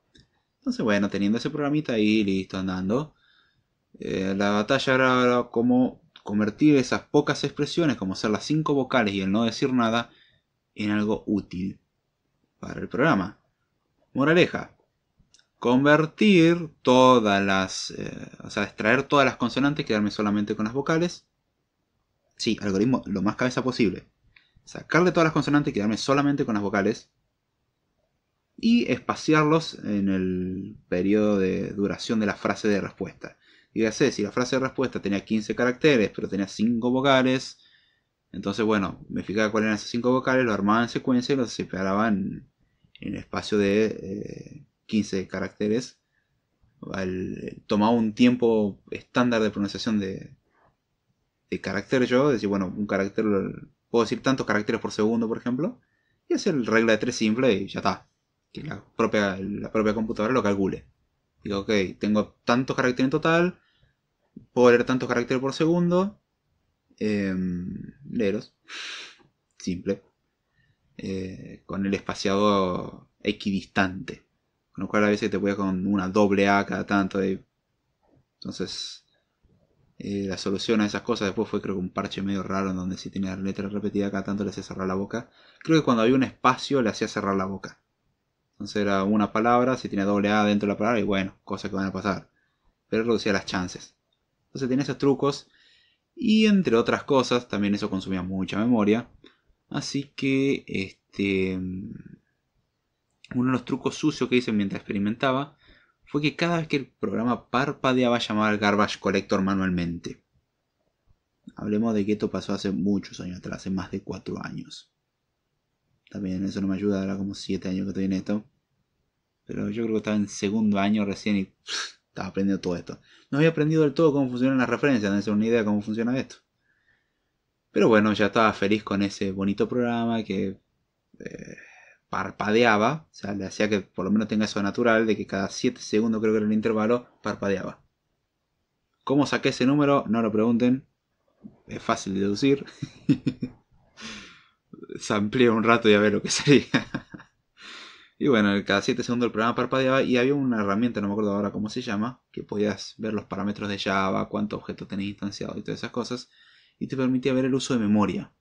Entonces, bueno, teniendo ese programita ahí, listo, andando. Eh, la batalla era cómo convertir esas pocas expresiones, como ser las cinco vocales y el no decir nada, en algo útil para el programa. Moraleja. Convertir todas las... Eh, o sea, extraer todas las consonantes, quedarme solamente con las vocales. Sí, algoritmo lo más cabeza posible sacarle todas las consonantes y quedarme solamente con las vocales. Y espaciarlos en el periodo de duración de la frase de respuesta. Dígase, si la frase de respuesta tenía 15 caracteres, pero tenía 5 vocales, entonces bueno, me fijaba cuáles eran esas 5 vocales, lo armaba en secuencia y los separaba en, el espacio de 15 eh, caracteres. Eh, tomaba un tiempo estándar de pronunciación de, de carácter yo, decir, bueno, un carácter puedo decir tantos caracteres por segundo, por ejemplo, y hacer la regla de tres simple y ya está. Que la propia, la propia computadora lo calcule. Digo, ok, tengo tantos caracteres en total, puedo leer tantos caracteres por segundo, eh, leeros, simple, eh, con el espaciado equidistante, con lo cual a veces te voy con una doble A cada tanto. Entonces, eh, la solución a esas cosas después fue creo que un parche medio raro en donde si tenía letras repetida cada tanto le hacía cerrar la boca. Creo que cuando había un espacio le hacía cerrar la boca. Entonces era una palabra, si tenía doble A dentro de la palabra y bueno, cosas que van a pasar. Pero reducía las chances. Entonces tenía esos trucos y entre otras cosas también eso consumía mucha memoria. Así que este mm, uno de los trucos sucios que hice mientras experimentaba fue que cada vez que el programa parpadeaba llamaba al Garbage Collector manualmente. Hablemos de que esto pasó hace muchos años atrás, hace más de cuatro años. También eso no me ayuda, ahora como siete años que estoy en esto. Pero yo creo que estaba en segundo año recién y estaba aprendiendo todo esto. No había aprendido del todo cómo funcionan las referencias, no tenía una idea de cómo funciona esto. Pero bueno, ya estaba feliz con ese bonito programa que... Eh, parpadeaba, o sea, le hacía que por lo menos tenga eso natural, de que cada 7 segundos creo que era el intervalo, parpadeaba. ¿Cómo saqué ese número? No lo pregunten, es fácil de deducir. amplía un rato y a ver lo que sería. y bueno, cada 7 segundos el programa parpadeaba y había una herramienta, no me acuerdo ahora cómo se llama, que podías ver los parámetros de Java, cuántos objetos tenías instanciados y todas esas cosas, y te permitía ver el uso de memoria.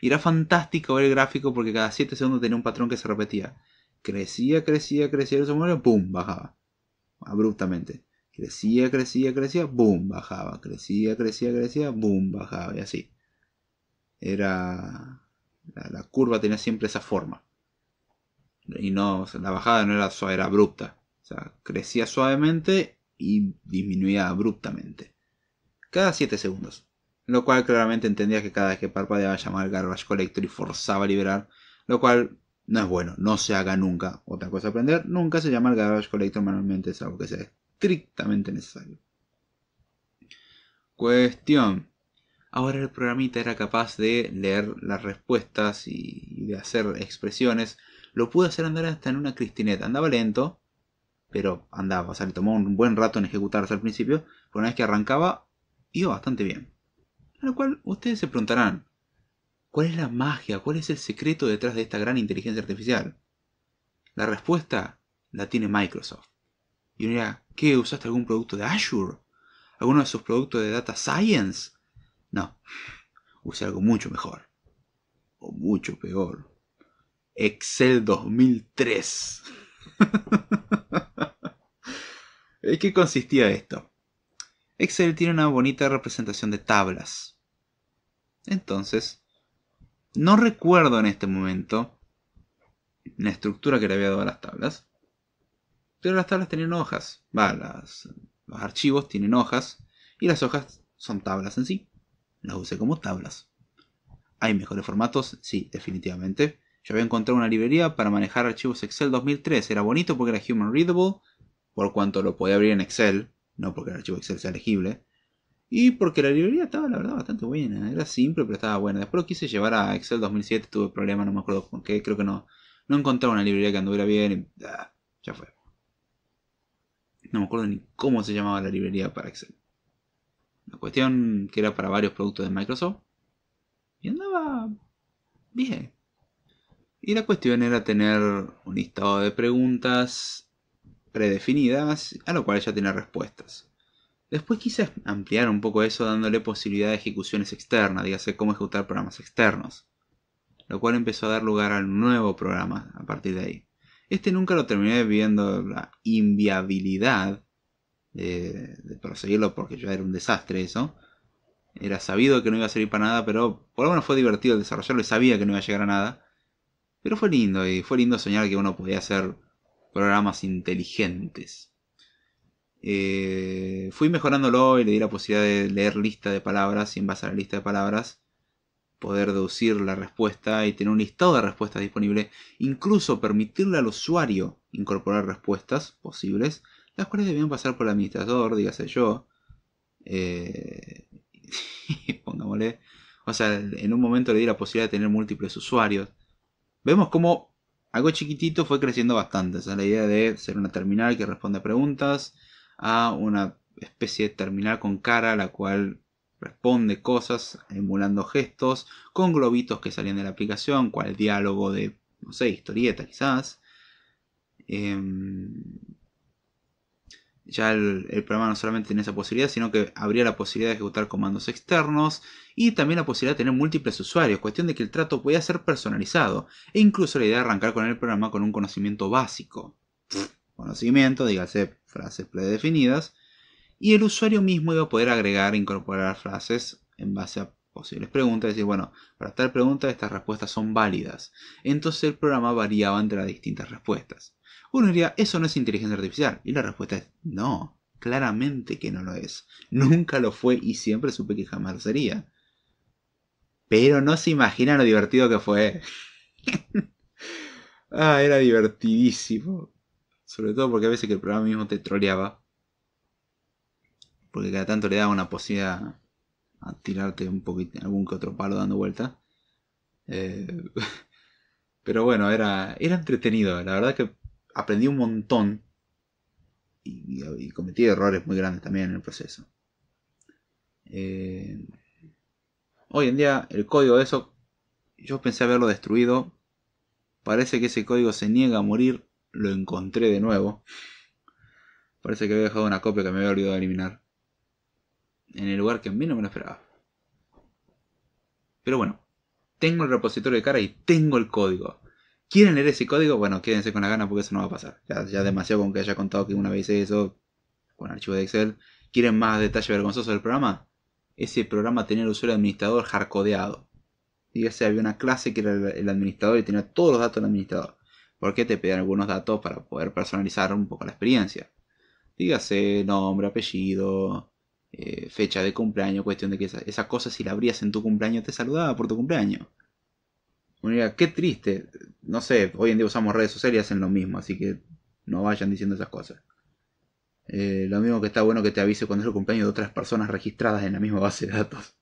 Y era fantástico ver el gráfico porque cada 7 segundos tenía un patrón que se repetía. Crecía, crecía, crecía el submarino, ¡pum! Bajaba. Abruptamente. Crecía, crecía, crecía, ¡boom! Bajaba. Crecía, crecía, crecía, ¡boom! Bajaba. Y así. Era... La, curva tenía siempre esa forma. Y no, la bajada no era suave, era abrupta. O sea, crecía suavemente y disminuía abruptamente. Cada 7 segundos lo cual claramente entendía que cada vez que parpadeaba llamaba al Garbage Collector y forzaba a liberar, lo cual no es bueno, no se haga nunca. Otra cosa aprender, nunca se llama al Garbage Collector manualmente, es algo que sea estrictamente necesario. Cuestión. Ahora el programita era capaz de leer las respuestas y de hacer expresiones. Lo pude hacer andar hasta en una cristineta. Andaba lento, pero andaba. O sea, tomó un buen rato en ejecutarse al principio, pero una vez que arrancaba, iba bastante bien. A lo cual ustedes se preguntarán, ¿cuál es la magia? ¿Cuál es el secreto detrás de esta gran inteligencia artificial? La respuesta la tiene Microsoft. Y uno dirá, ¿qué? ¿Usaste algún producto de Azure? ¿Alguno de sus productos de Data Science? No, usé algo mucho mejor. O mucho peor. Excel 2003. ¿En qué consistía esto? Excel tiene una bonita representación de tablas. Entonces, no recuerdo en este momento la estructura que le había dado a las tablas. Pero las tablas tienen hojas. Va, los archivos tienen hojas. Y las hojas son tablas en sí. Las usé como tablas. ¿Hay mejores formatos? Sí, definitivamente. Yo había encontrado una librería para manejar archivos Excel 2003. Era bonito porque era Human Readable, por cuanto lo podía abrir en Excel no porque el archivo Excel sea legible, y porque la librería estaba, la verdad, bastante buena. Era simple, pero estaba buena. Después lo quise llevar a Excel 2007, tuve problemas, no me acuerdo con qué. Creo que no, no encontraba una librería que anduviera bien. Ah, ya fue. No me acuerdo ni cómo se llamaba la librería para Excel. La cuestión que era para varios productos de Microsoft. Y andaba bien. Y la cuestión era tener un listado de preguntas predefinidas, a lo cual ya tiene respuestas. Después quise ampliar un poco eso dándole posibilidad de ejecuciones externas, dígase cómo ejecutar programas externos, lo cual empezó a dar lugar al nuevo programa a partir de ahí. Este nunca lo terminé viendo la inviabilidad de, de proseguirlo porque ya era un desastre eso. Era sabido que no iba a servir para nada, pero por lo menos fue divertido desarrollarlo y sabía que no iba a llegar a nada. Pero fue lindo y fue lindo soñar que uno podía hacer programas inteligentes. Eh, fui mejorándolo y le di la posibilidad de leer lista de palabras y en base a la lista de palabras poder deducir la respuesta y tener un listado de respuestas disponible, incluso permitirle al usuario incorporar respuestas posibles, las cuales debían pasar por el administrador, dígase yo. Eh, pongámosle. O sea, en un momento le di la posibilidad de tener múltiples usuarios. Vemos cómo algo chiquitito fue creciendo bastante. O sea, la idea de ser una terminal que responde a preguntas, a una especie de terminal con cara, la cual responde cosas emulando gestos, con globitos que salían de la aplicación, cual diálogo de, no sé, historieta quizás. Em, ya el, programa no solamente tiene esa posibilidad, sino que habría la posibilidad de ejecutar comandos externos y también la posibilidad de tener múltiples usuarios, cuestión de que el trato podía ser personalizado, e incluso la idea de arrancar con el programa con un conocimiento básico. conocimiento, dígase frases predefinidas, y el usuario mismo iba a poder agregar e incorporar frases en base a posibles preguntas, es decir, bueno, para tal pregunta estas respuestas son válidas. Entonces el programa variaba entre las distintas respuestas. Uno diría, eso no es inteligencia artificial. Y la respuesta es, no, claramente que no lo es. Nunca lo fue y siempre supe que jamás lo sería. Pero no se imagina lo divertido que fue. ah, era divertidísimo. Sobre todo porque a veces que el programa mismo te troleaba. Porque cada tanto le daba una posibilidad a tirarte un poquito, algún que otro palo dando vuelta. Eh, pero bueno, era, era entretenido. La verdad que aprendí un montón y, cometí errores muy grandes también en el proceso. Eh, hoy en día el código de eso, yo pensé haberlo destruido, parece que ese código se niega a morir, lo encontré de nuevo. Parece que había dejado una copia que me había olvidado de eliminar. En el lugar que a mí no me lo esperaba. Pero bueno, tengo el repositorio de cara y tengo el código. ¿Quieren leer ese código? Bueno, quédense con la gana porque eso no va a pasar. Ya, demasiado con que haya contado que una vez eso con archivo de Excel. ¿Quieren más detalle vergonzoso del programa? Ese programa tenía el usuario administrador hardcodeado. Dígase, había una clase que era el administrador y tenía todos los datos del administrador. ¿Por qué te pedían algunos datos para poder personalizar un poco la experiencia? Dígase nombre, apellido, eh, fecha de cumpleaños, cuestión de que esa cosa si la abrías en tu cumpleaños te saludaba por tu cumpleaños. Uno qué triste. No sé, hoy en día usamos redes sociales y hacen lo mismo, así que no vayan diciendo esas cosas. Eh, lo mismo que está bueno que te avise cuando es el cumpleaños de otras personas registradas en la misma base de datos.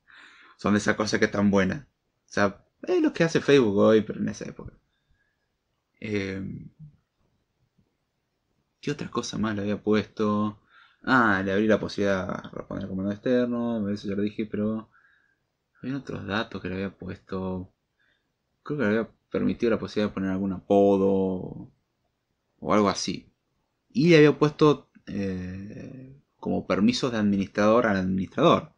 Son de esas cosas que están buenas. O sea, es lo que hace Facebook hoy, pero en esa época. Eh, ¿Qué otra cosa más le había puesto? Ah, le abrí la posibilidad de responder al comando externo, eso ya lo dije, pero... Había otros datos que le había puesto creo que había permitido la posibilidad de poner algún apodo o algo así. Y le había puesto eh, como permisos de administrador al administrador.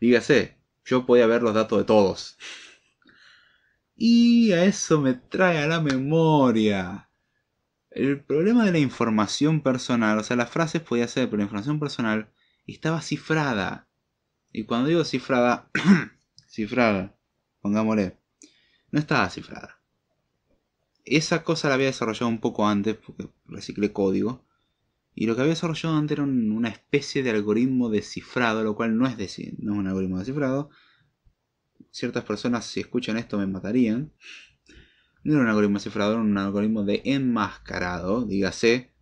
Dígase, yo podía ver los datos de todos. Y a eso me trae a la memoria. El problema de la información personal, o sea, las frases podía ser, pero la información personal estaba cifrada. Y cuando digo cifrada, cifrada, pongámosle, no estaba cifrada. Esa cosa la había desarrollado un poco antes, porque reciclé código. Y lo que había desarrollado antes era una especie de algoritmo descifrado. lo cual no es, no un algoritmo descifrado. cifrado. Ciertas personas, si escuchan esto, me matarían. No era un algoritmo descifrado. era un algoritmo de enmascarado, dígase.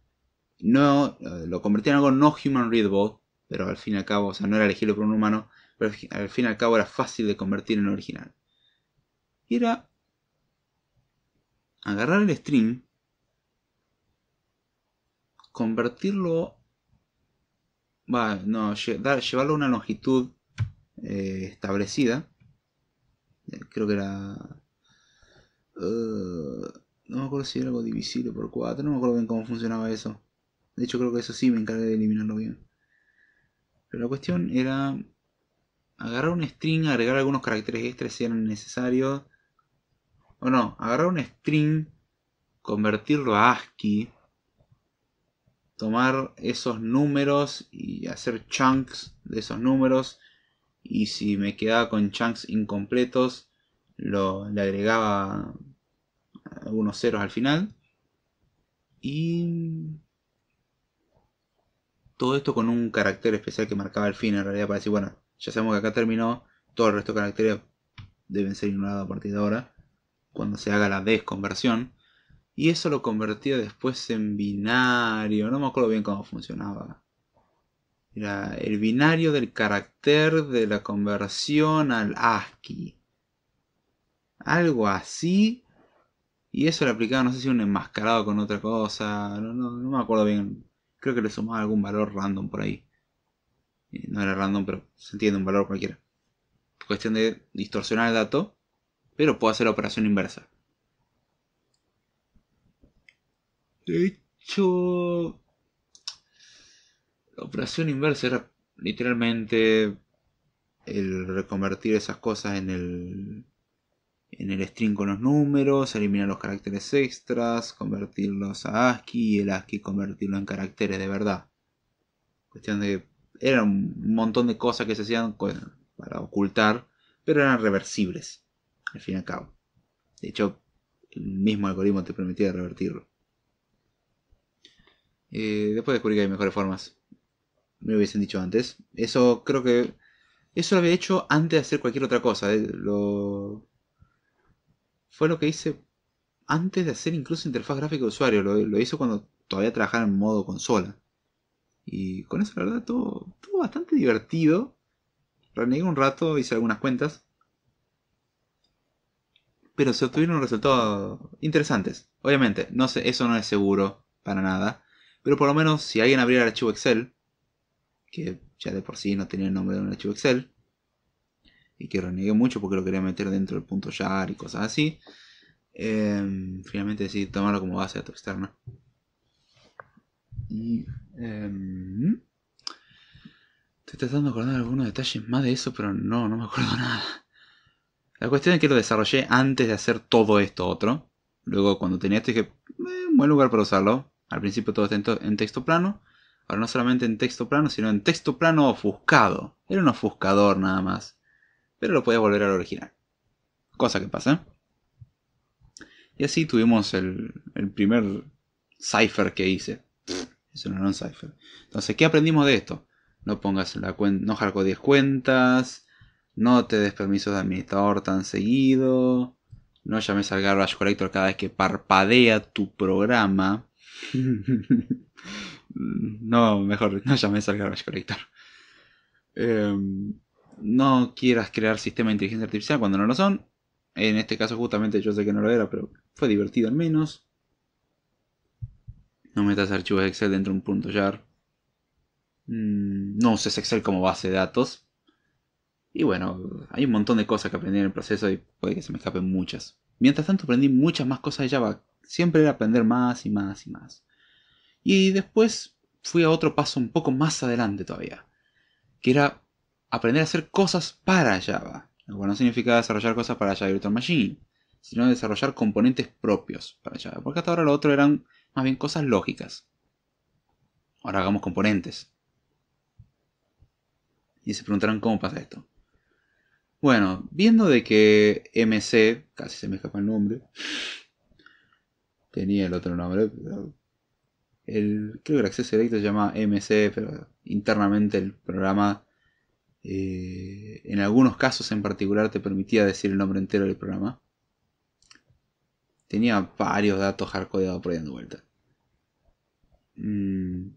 No, eh, lo convertí en algo no human readable, pero al fin y al cabo, o sea, no era elegible por un humano, pero al fin y al cabo era fácil de convertir en original. Y era agarrar el string, convertirlo, va, no, llevarlo a una longitud eh, establecida. Eh, creo que era... Eh, no me acuerdo si era algo divisible por 4, no me acuerdo bien cómo funcionaba eso. De hecho creo que eso sí me encargué de eliminarlo bien. Pero la cuestión era agarrar un string, agregar algunos caracteres extras si eran necesarios bueno, agarrar un string, convertirlo a ASCII, tomar esos números y hacer chunks de esos números. Y si me quedaba con chunks incompletos, lo, le agregaba algunos ceros al final. Y todo esto con un carácter especial que marcaba el fin en realidad para decir, bueno, ya sabemos que acá terminó, todo el resto de caracteres deben ser ignorados a partir de ahora cuando se haga la desconversión. Y eso lo convertía después en binario. No me acuerdo bien cómo funcionaba. Era el binario del carácter de la conversión al ASCII. Algo así. Y eso lo aplicaba, no sé si un enmascarado con otra cosa. No, no me acuerdo bien. Creo que le sumaba algún valor random por ahí. Eh, no era random, pero se entiende un valor cualquiera. Cuestión de distorsionar el dato pero puedo hacer la operación inversa. De hecho, la operación inversa era literalmente el reconvertir esas cosas en el en el string con los números, eliminar los caracteres extras, convertirlos a ASCII y el ASCII convertirlo en caracteres de verdad. Cuestión de era un montón de cosas que se hacían pues, para ocultar, pero eran reversibles al fin y al cabo. De hecho, el mismo algoritmo te permitía revertirlo. Eh, después descubrí que hay mejores formas. Me hubiesen dicho antes. Eso creo que... Eso lo había hecho antes de hacer cualquier otra cosa. Eh. Lo... Fue lo que hice antes de hacer incluso interfaz gráfica de usuario. Lo, hizo cuando todavía trabajaba en modo consola. Y con eso la verdad todo, bastante divertido. Renegué un rato, hice algunas cuentas pero se obtuvieron resultados interesantes. Obviamente, no sé, eso no es seguro para nada, pero por lo menos si alguien abriera el archivo Excel, que ya de por sí no tenía el nombre de un archivo Excel, y que renegué mucho porque lo quería meter dentro del punto jar y cosas así, em, finalmente decidí tomarlo como base de datos ¿no? estoy tratando de acordar algunos detalles más de eso, pero no, no me acuerdo nada. La cuestión es que lo desarrollé antes de hacer todo esto otro. Luego cuando tenía esto dije, eh, buen lugar para usarlo. Al principio todo está en, texto plano. Ahora no solamente en texto plano, sino en texto plano ofuscado. Era un ofuscador nada más. Pero lo podía volver al original. Cosa que pasa. Y así tuvimos el, primer cipher que hice. Eso no era un cipher. Entonces, ¿qué aprendimos de esto? No pongas la cuenta, no 10 cuentas, no te des permisos de administrador tan seguido. No llames al Garbage Collector cada vez que parpadea tu programa. no, mejor, no llames al Garbage Collector. Em, no quieras crear sistemas de inteligencia artificial cuando no lo son. En este caso justamente yo sé que no lo era, pero fue divertido al menos. No metas archivos de Excel dentro de un punto jar. Mm, no uses Excel como base de datos. Y bueno, hay un montón de cosas que aprendí en el proceso y puede que se me escapen muchas. Mientras tanto aprendí muchas más cosas de Java. Siempre era aprender más y más y más. Y después fui a otro paso un poco más adelante todavía. Que era aprender a hacer cosas para Java. Lo cual no significa desarrollar cosas para Java Virtual Machine. Sino desarrollar componentes propios para Java. Porque hasta ahora lo otro eran más bien cosas lógicas. Ahora hagamos componentes. Y se preguntarán cómo pasa esto. Bueno, viendo de que MC, casi se me escapa el nombre, tenía el otro nombre, el, creo que el acceso directo se llama MC, pero internamente el programa, eh, en algunos casos en particular, te permitía decir el nombre entero del programa. Tenía varios datos hardcodeados por ahí dando vuelta. Mm.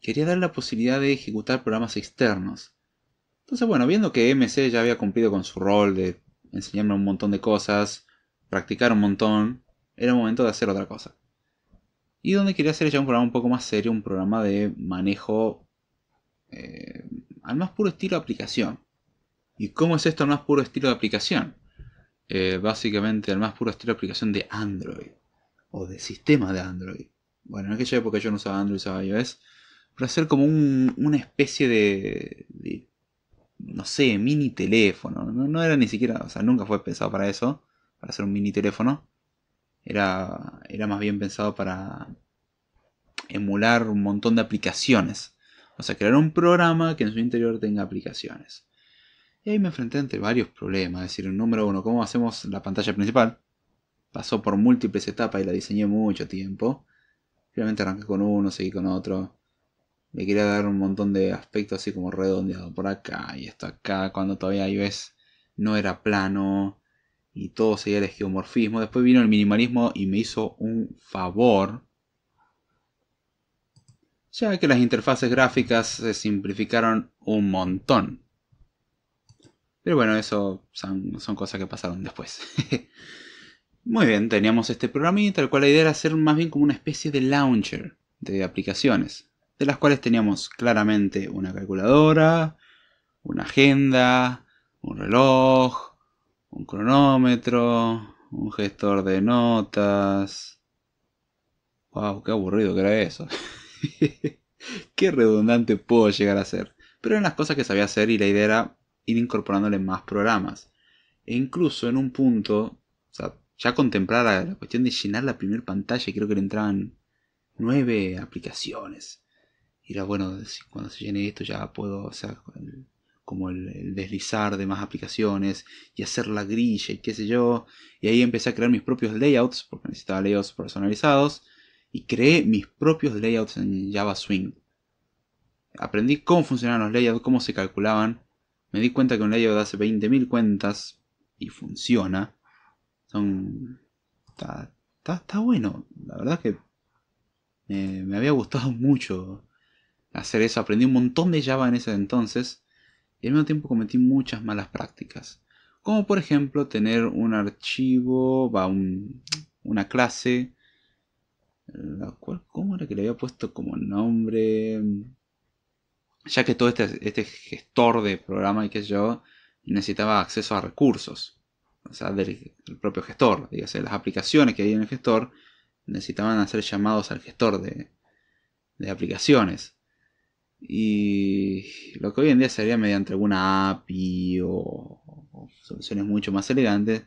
Quería dar la posibilidad de ejecutar programas externos entonces, bueno, viendo que MC ya había cumplido con su rol de enseñarme un montón de cosas, practicar un montón, era momento de hacer otra cosa. Y donde quería hacer ya un programa un poco más serio, un programa de manejo eh, al más puro estilo de aplicación. ¿Y cómo es esto al más puro estilo de aplicación? Eh, básicamente al más puro estilo de aplicación de Android o de sistema de Android. Bueno, en aquella época yo no usaba Android, usaba iOS, pero hacer como una especie de no sé, mini teléfono. No, era ni siquiera, o sea, nunca fue pensado para eso, para hacer un mini teléfono. Era, era más bien pensado para emular un montón de aplicaciones. O sea, crear un programa que en su interior tenga aplicaciones. Y ahí me enfrenté ante varios problemas. Es decir, número uno, ¿cómo hacemos la pantalla principal? Pasó por múltiples etapas y la diseñé mucho tiempo. Finalmente arranqué con uno, seguí con otro le quería dar un montón de aspectos así como redondeado por acá y esto acá, cuando todavía iOS no era plano y todo seguía el geomorfismo. Después vino el minimalismo y me hizo un favor. Ya que las interfaces gráficas se simplificaron un montón. Pero bueno, eso son, cosas que pasaron después. Muy bien, teníamos este y tal cual la idea era hacer más bien como una especie de launcher de aplicaciones de las cuales teníamos claramente una calculadora, una agenda, un reloj, un cronómetro, un gestor de notas. ¡Wow! ¡Qué aburrido que era eso! ¡Qué redundante puedo llegar a ser! Pero eran las cosas que sabía hacer y la idea era ir incorporándole más programas. E incluso en un punto, ya contemplar la, cuestión de llenar la primera pantalla, creo que le entraban nueve aplicaciones. Y era bueno, cuando se llene esto ya puedo, o sea, como el, deslizar de más aplicaciones y hacer la grilla y qué sé yo. Y ahí empecé a crear mis propios layouts, porque necesitaba layouts personalizados. Y creé mis propios layouts en Java Swing. Aprendí cómo funcionaban los layouts, cómo se calculaban. Me di cuenta que un layout hace 20.000 cuentas y funciona. Son... Está, está, bueno. La verdad que me, me había gustado mucho hacer eso. Aprendí un montón de Java en ese entonces y al mismo tiempo cometí muchas malas prácticas. Como por ejemplo tener un archivo, va, un, una clase, la cual, ¿cómo era que le había puesto como nombre? Ya que todo este, este gestor de programa y que yo necesitaba acceso a recursos, o sea, del, propio gestor, las aplicaciones que hay en el gestor necesitaban hacer llamados al gestor de, de aplicaciones. Y lo que hoy en día sería mediante alguna API o, soluciones mucho más elegantes,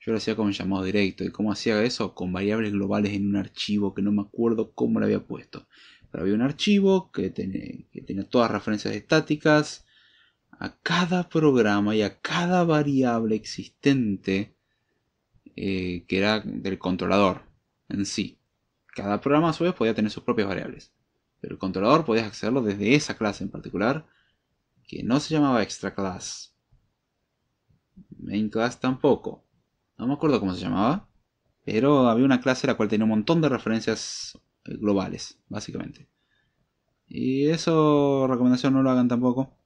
yo lo hacía con llamado directo. ¿Y cómo hacía eso? Con variables globales en un archivo que no me acuerdo cómo lo había puesto. Pero había un archivo que, tenía, todas referencias estáticas a cada programa y a cada variable existente eh, que era del controlador en sí. Cada programa a su vez podía tener sus propias variables el controlador podías accederlo desde esa clase en particular, que no se llamaba extra class. Main class tampoco. No me acuerdo cómo se llamaba. Pero había una clase la cual tenía un montón de referencias eh, globales, básicamente. Y eso, recomendación, no lo hagan tampoco.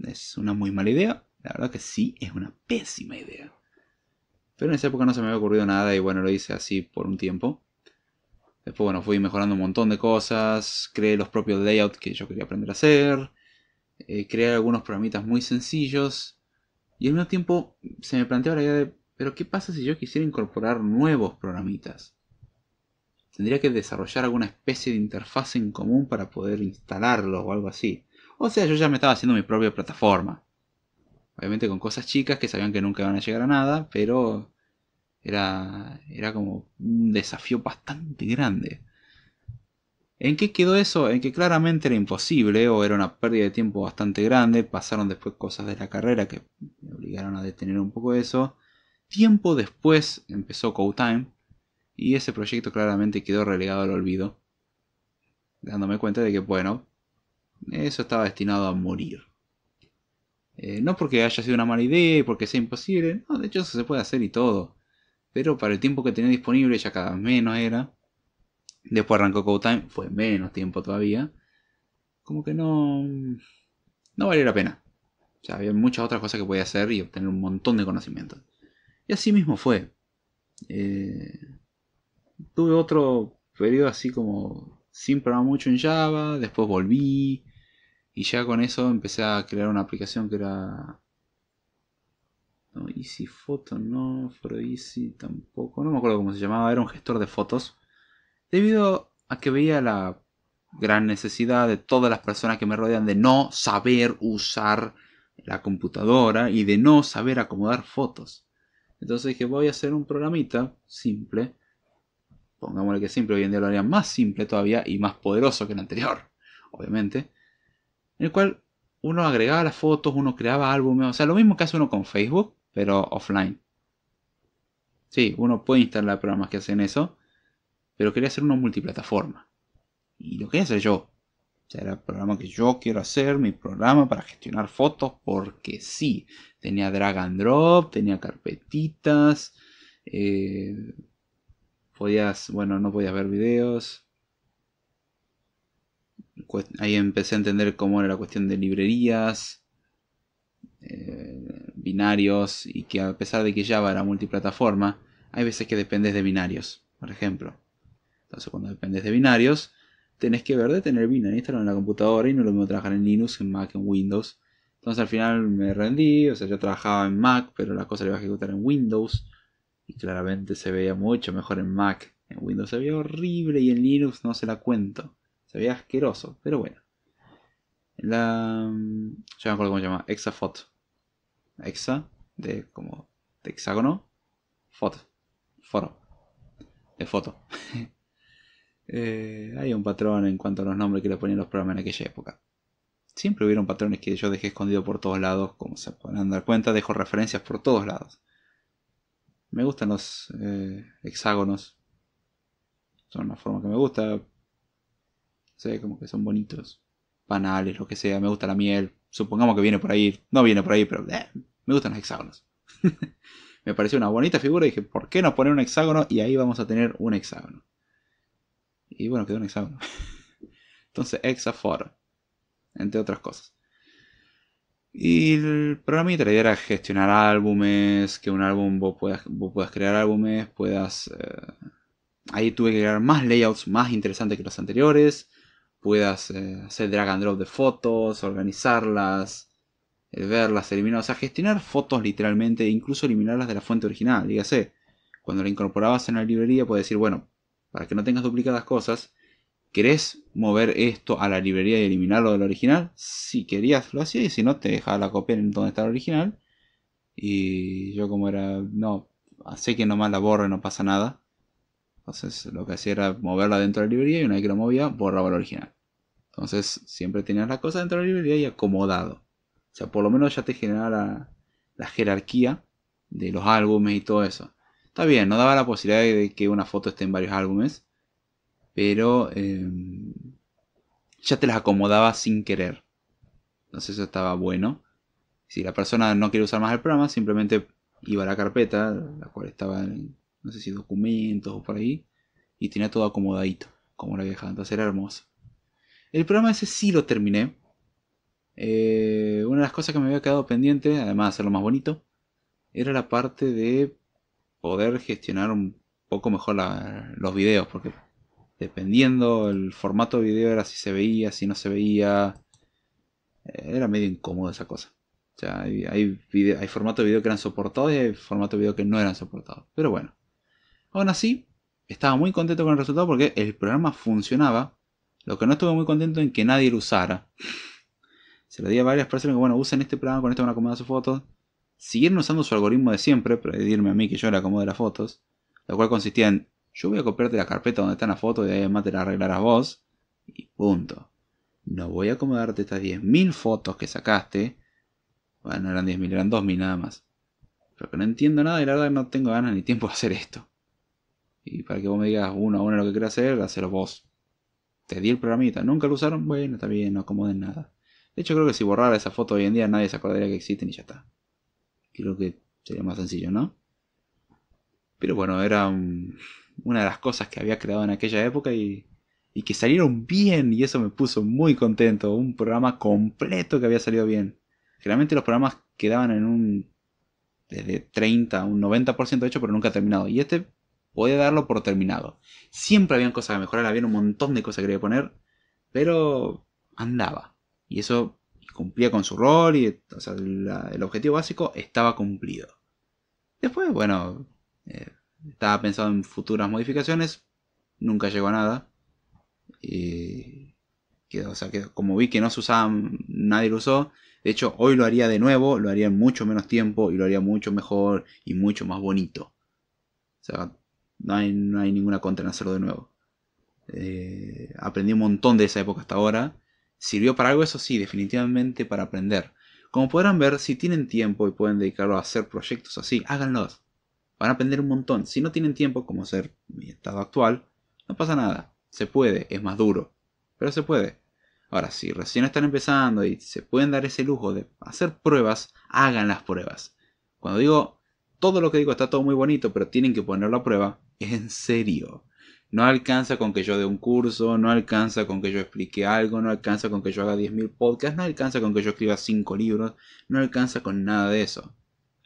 Es una muy mala idea. La verdad que sí, es una pésima idea. Pero en esa época no se me había ocurrido nada y bueno, lo hice así por un tiempo. Después, bueno, fui mejorando un montón de cosas, creé los propios layouts que yo quería aprender a hacer, eh, creé algunos programitas muy sencillos, y al mismo tiempo se me planteaba la idea de, pero ¿qué pasa si yo quisiera incorporar nuevos programitas? Tendría que desarrollar alguna especie de interfaz en común para poder instalarlos o algo así. O sea, yo ya me estaba haciendo mi propia plataforma. Obviamente con cosas chicas que sabían que nunca iban a llegar a nada, pero era, era como un desafío bastante grande. ¿En qué quedó eso? En que claramente era imposible o era una pérdida de tiempo bastante grande. Pasaron después cosas de la carrera que me obligaron a detener un poco eso. Tiempo después empezó Cowtime y ese proyecto claramente quedó relegado al olvido. Dándome cuenta de que, bueno, eso estaba destinado a morir. Eh, no porque haya sido una mala idea y porque sea imposible, no, de hecho eso se puede hacer y todo. Pero para el tiempo que tenía disponible, ya cada vez menos era. Después arrancó Code Time, fue menos tiempo todavía. Como que no. No valía la pena. O sea, había muchas otras cosas que podía hacer y obtener un montón de conocimiento. Y así mismo fue. Eh, tuve otro periodo así como sin programar mucho en Java, después volví y ya con eso empecé a crear una aplicación que era no, Easy Photo no, pero Easy tampoco. No me acuerdo cómo se llamaba, era un gestor de fotos. Debido a que veía la gran necesidad de todas las personas que me rodean de no saber usar la computadora y de no saber acomodar fotos. Entonces dije, voy a hacer un programita simple. Pongámosle que simple, hoy en día lo haría más simple todavía y más poderoso que el anterior, obviamente. En el cual uno agregaba las fotos, uno creaba álbumes, o sea, lo mismo que hace uno con Facebook, pero offline. Sí, uno puede instalar programas que hacen eso, pero quería hacer uno multiplataforma. Y lo quería hacer yo. O era el programa que yo quiero hacer, mi programa para gestionar fotos, porque sí. Tenía drag and drop, tenía carpetitas, eh, podías, bueno, no podías ver videos. Ahí empecé a entender cómo era la cuestión de librerías, eh, binarios y que a pesar de que Java era multiplataforma, hay veces que dependes de binarios, por ejemplo. Entonces cuando dependes de binarios, tenés que ver de tener binarios, en la computadora y no lo mismo trabajar en Linux, en Mac, en Windows. Entonces al final me rendí, o sea, yo trabajaba en Mac, pero la cosa la iba a ejecutar en Windows. Y claramente se veía mucho mejor en Mac. En Windows se veía horrible y en Linux no se la cuento. Se veía asqueroso, pero bueno. La... Mm, ya me acuerdo cómo se llama, Exafot hexa, de como de hexágono, foto, foro, de foto. Eh, hay un patrón en cuanto a los nombres que le ponían los programas en aquella época. Siempre hubieron patrones que yo dejé escondido por todos lados, como se podrán dar cuenta, dejo referencias por todos lados. Me gustan los eh, hexágonos. Son una forma que me gusta. Sé, como que son bonitos. Panales, lo que sea. Me gusta la miel. Supongamos que viene por ahí. No viene por ahí, pero eh, me gustan los hexágonos. me pareció una bonita figura y dije, ¿por qué no poner un hexágono? Y ahí vamos a tener un hexágono. Y bueno, quedó un hexágono. Entonces, hexafor, entre otras cosas. Y el programa la idea era gestionar álbumes, que un álbum vos puedas, vos crear álbumes, puedas... Eh, ahí tuve que crear más layouts más interesantes que los anteriores puedas eh, hacer drag and drop de fotos, organizarlas, eh, verlas, eliminarlas, o sea, gestionar fotos literalmente, e incluso eliminarlas de la fuente original. Dígase, cuando la incorporabas en la librería, puedes decir, bueno, para que no tengas duplicadas cosas, ¿querés mover esto a la librería y eliminarlo del original? Si querías, lo hacías, y si no, te dejaba la copia en donde está el original. Y yo, como era, no, sé que nomás la y no pasa nada. Entonces lo que hacía era moverla dentro de la librería y una vez que lo movía borraba el original. Entonces siempre tenías la cosa dentro de la librería y acomodado. O sea, por lo menos ya te generaba la, jerarquía de los álbumes y todo eso. Está bien, no daba la posibilidad de que una foto esté en varios álbumes, pero em, ya te las acomodaba sin querer. Entonces eso estaba bueno. Si la persona no quiere usar más el programa, simplemente iba a la carpeta, la cual estaba en no sé si documentos o por ahí, y tenía todo acomodadito, como la vieja, entonces era hermoso. El programa ese sí lo terminé. Eh, una de las cosas que me había quedado pendiente, además de hacerlo más bonito, era la parte de poder gestionar un poco mejor los videos, porque dependiendo el formato de video era si se veía, si no se veía, eh, era medio incómodo esa cosa. O sea, hay, hay, hay formato de video que eran soportados y hay formato de video que no eran soportados. Pero bueno, Aún así, estaba muy contento con el resultado porque el programa funcionaba. Lo que no estuve muy contento en que nadie lo usara. Se lo di a varias personas que, bueno, usen este programa, con esto van a acomodar sus fotos. Siguieron usando su algoritmo de siempre, pedirme a mí que yo le acomode las fotos. Lo cual consistía en, yo voy a copiarte la carpeta donde están las fotos y además te la arreglarás vos. Y punto. No voy a acomodarte estas 10.000 fotos que sacaste. Bueno, no eran 10.000, eran 2.000 nada más. Pero que no entiendo nada y la verdad no tengo ganas ni tiempo de hacer esto. Y para que vos me digas uno a uno lo que querés hacer, hacelo vos. Te di el programita, nunca lo usaron, bueno, está bien, no acomoden nada. De hecho, creo que si borrara esa foto hoy en día, nadie se acordaría que existen y ya está. Creo que sería más sencillo, ¿no? Pero bueno, era una de las cosas que había creado en aquella época y, y que salieron bien y eso me puso muy contento. Un programa completo que había salido bien. Generalmente los programas quedaban en un... desde 30 a un 90% hecho pero nunca terminado. Y este Podía darlo por terminado. Siempre habían cosas que mejorar, había un montón de cosas que quería poner, pero andaba. Y eso cumplía con su rol y el objetivo básico estaba cumplido. Después, bueno, eh, estaba pensado en futuras modificaciones, nunca llegó a nada. Y o sea, quedó, como vi que no se usaba, nadie lo usó. De hecho, hoy lo haría de nuevo, lo haría en mucho menos tiempo y lo haría mucho mejor y mucho más bonito. O sea, no hay, ninguna contra en hacerlo de nuevo. Eh, aprendí un montón de esa época hasta ahora. ¿Sirvió para algo? Eso sí, definitivamente para aprender. Como podrán ver, si tienen tiempo y pueden dedicarlo a hacer proyectos así, háganlos. Van a aprender un montón. Si no tienen tiempo, como ser mi estado actual, no pasa nada. Se puede, es más duro. Pero se puede. Ahora, si recién están empezando y se pueden dar ese lujo de hacer pruebas, hagan las pruebas. Cuando digo todo lo que digo está todo muy bonito, pero tienen que ponerlo a prueba, en serio. No alcanza con que yo dé un curso, no alcanza con que yo explique algo, no alcanza con que yo haga 10.000 podcasts, no alcanza con que yo escriba 5 libros, no alcanza con nada de eso.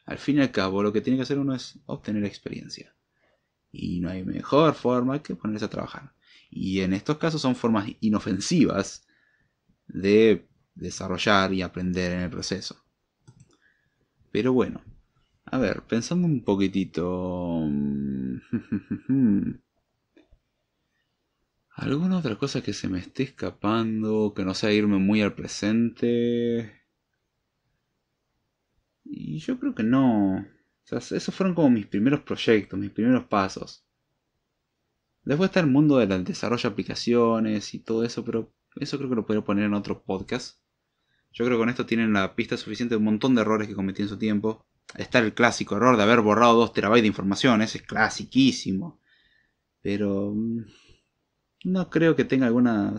Al fin y al cabo, lo que tiene que hacer uno es obtener experiencia. Y no hay mejor forma que ponerse a trabajar. Y en estos casos son formas inofensivas de desarrollar y aprender en el proceso. Pero bueno, a ver, pensando un poquitito... Mm, ¿Alguna otra cosa que se me esté escapando, que no sea irme muy al presente? Y yo creo que no. esos fueron como mis primeros proyectos, mis primeros pasos. Después está el mundo del desarrollo de aplicaciones y todo eso, pero eso creo que lo puedo poner en otro podcast. Yo creo que con esto tienen la pista suficiente de un montón de errores que cometí en su tiempo. Está el clásico error de haber borrado 2 terabytes de información, ese es clasiquísimo. Pero mm, no creo que tenga alguna...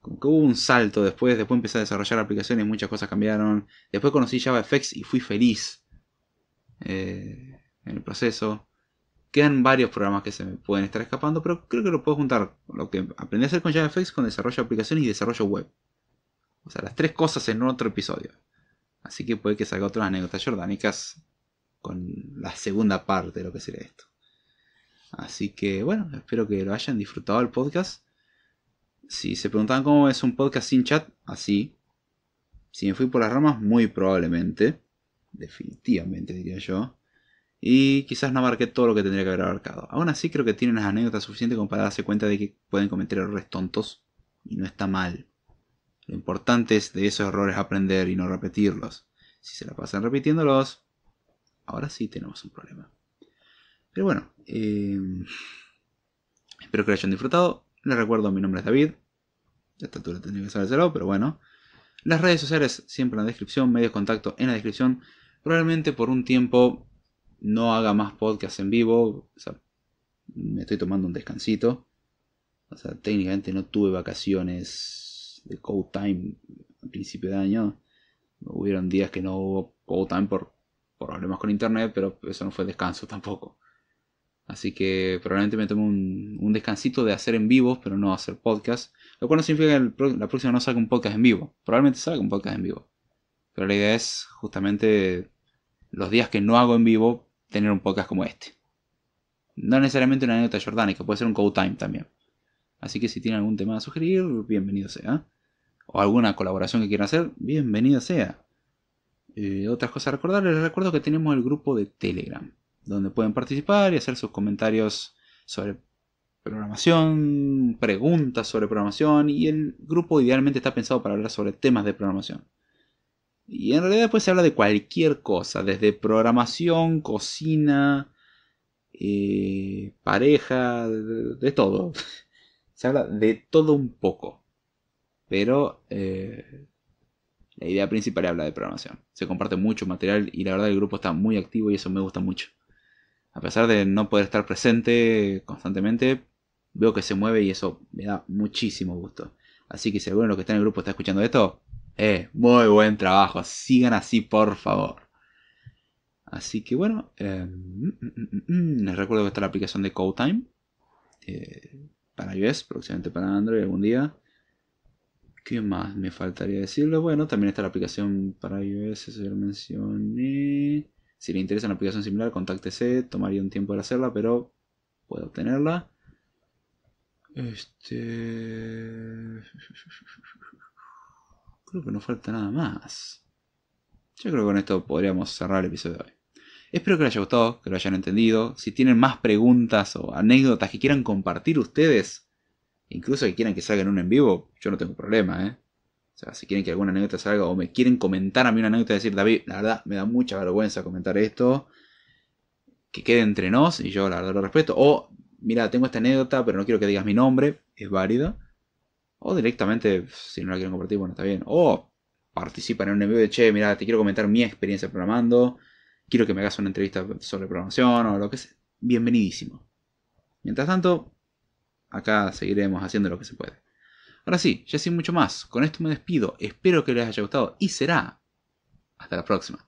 como que hubo un salto después, después empecé a desarrollar aplicaciones, muchas cosas cambiaron. Después conocí JavaFX y fui feliz eh, en el proceso. Quedan varios programas que se me pueden estar escapando, pero creo que lo puedo juntar. Lo que aprendí a hacer con JavaFX, con desarrollo de aplicaciones y desarrollo web. O sea, las tres cosas en otro episodio. Así que puede que salga otras anécdotas jordánicas con la segunda parte de lo que sería esto. Así que bueno, espero que lo hayan disfrutado el podcast. Si se preguntaban cómo es un podcast sin chat, así. Si me fui por las ramas, muy probablemente. Definitivamente diría yo. Y quizás no abarqué todo lo que tendría que haber abarcado. Aún así creo que tienen las anécdotas suficientes como para darse cuenta de que pueden cometer errores tontos. Y no está mal. Lo importante es de esos errores aprender y no repetirlos. Si se la pasan repitiéndolos, ahora sí tenemos un problema. Pero bueno, eh, espero que lo hayan disfrutado. Les recuerdo, mi nombre es David. Ya esta altura tendría que sabérselo, pero bueno. Las redes sociales siempre en la descripción, medios de contacto en la descripción. Probablemente por un tiempo no haga más podcast en vivo. me estoy tomando un descansito. O sea, técnicamente no tuve vacaciones de code time a principio de año, hubieron días que no hubo code time por, problemas con internet, pero eso no fue descanso tampoco. Así que probablemente me tome un, descansito de hacer en vivo, pero no hacer podcast. Lo cual no significa que la próxima no salga un podcast en vivo. Probablemente salga un podcast en vivo. Pero la idea es justamente los días que no hago en vivo, tener un podcast como este. No necesariamente una anécdota jordánica, puede ser un code time también. Así que si tiene algún tema a sugerir, bienvenido sea o alguna colaboración que quieran hacer, bienvenido sea. Eh, otras cosas a recordar, les recuerdo que tenemos el grupo de Telegram, donde pueden participar y hacer sus comentarios sobre programación, preguntas sobre programación, y el grupo idealmente está pensado para hablar sobre temas de programación. Y en realidad pues se habla de cualquier cosa, desde programación, cocina, eh, pareja, de todo. Se habla de todo un poco. Pero eh, la idea principal es hablar de programación. Se comparte mucho material y la verdad el grupo está muy activo y eso me gusta mucho. A pesar de no poder estar presente constantemente, veo que se mueve y eso me da muchísimo gusto. Así que si alguno de los que está en el grupo está escuchando esto, eh, muy buen trabajo. Sigan así, por favor. Así que bueno, eh, mm, mm, mm, les recuerdo que está la aplicación de CodeTime eh, para iOS, próximamente para Android algún día. ¿Qué más me faltaría decirle? Bueno, también está la aplicación para iOS, eso ya lo mencioné. Si le interesa una aplicación similar, contáctese. Tomaría un tiempo para hacerla, pero puedo obtenerla. Este. Creo que no falta nada más. Yo creo que con esto podríamos cerrar el episodio de hoy. Espero que les haya gustado, que lo hayan entendido. Si tienen más preguntas o anécdotas que quieran compartir ustedes, Incluso que quieran que salga en un en vivo, yo no tengo problema, ¿eh? O sea, si quieren que alguna anécdota salga o me quieren comentar a mí una anécdota y decir, David, la verdad me da mucha vergüenza comentar esto, que quede entre nos y yo la verdad lo respeto. O, mira, tengo esta anécdota, pero no quiero que digas mi nombre, es válido. O directamente, si no la quieren compartir, bueno, está bien. O participan en un envío de, che, mira, te quiero comentar mi experiencia programando, quiero que me hagas una entrevista sobre programación o lo que sea. Bienvenidísimo. Mientras tanto, acá seguiremos haciendo lo que se puede. Ahora sí, ya sin mucho más, con esto me despido, espero que les haya gustado y será hasta la próxima.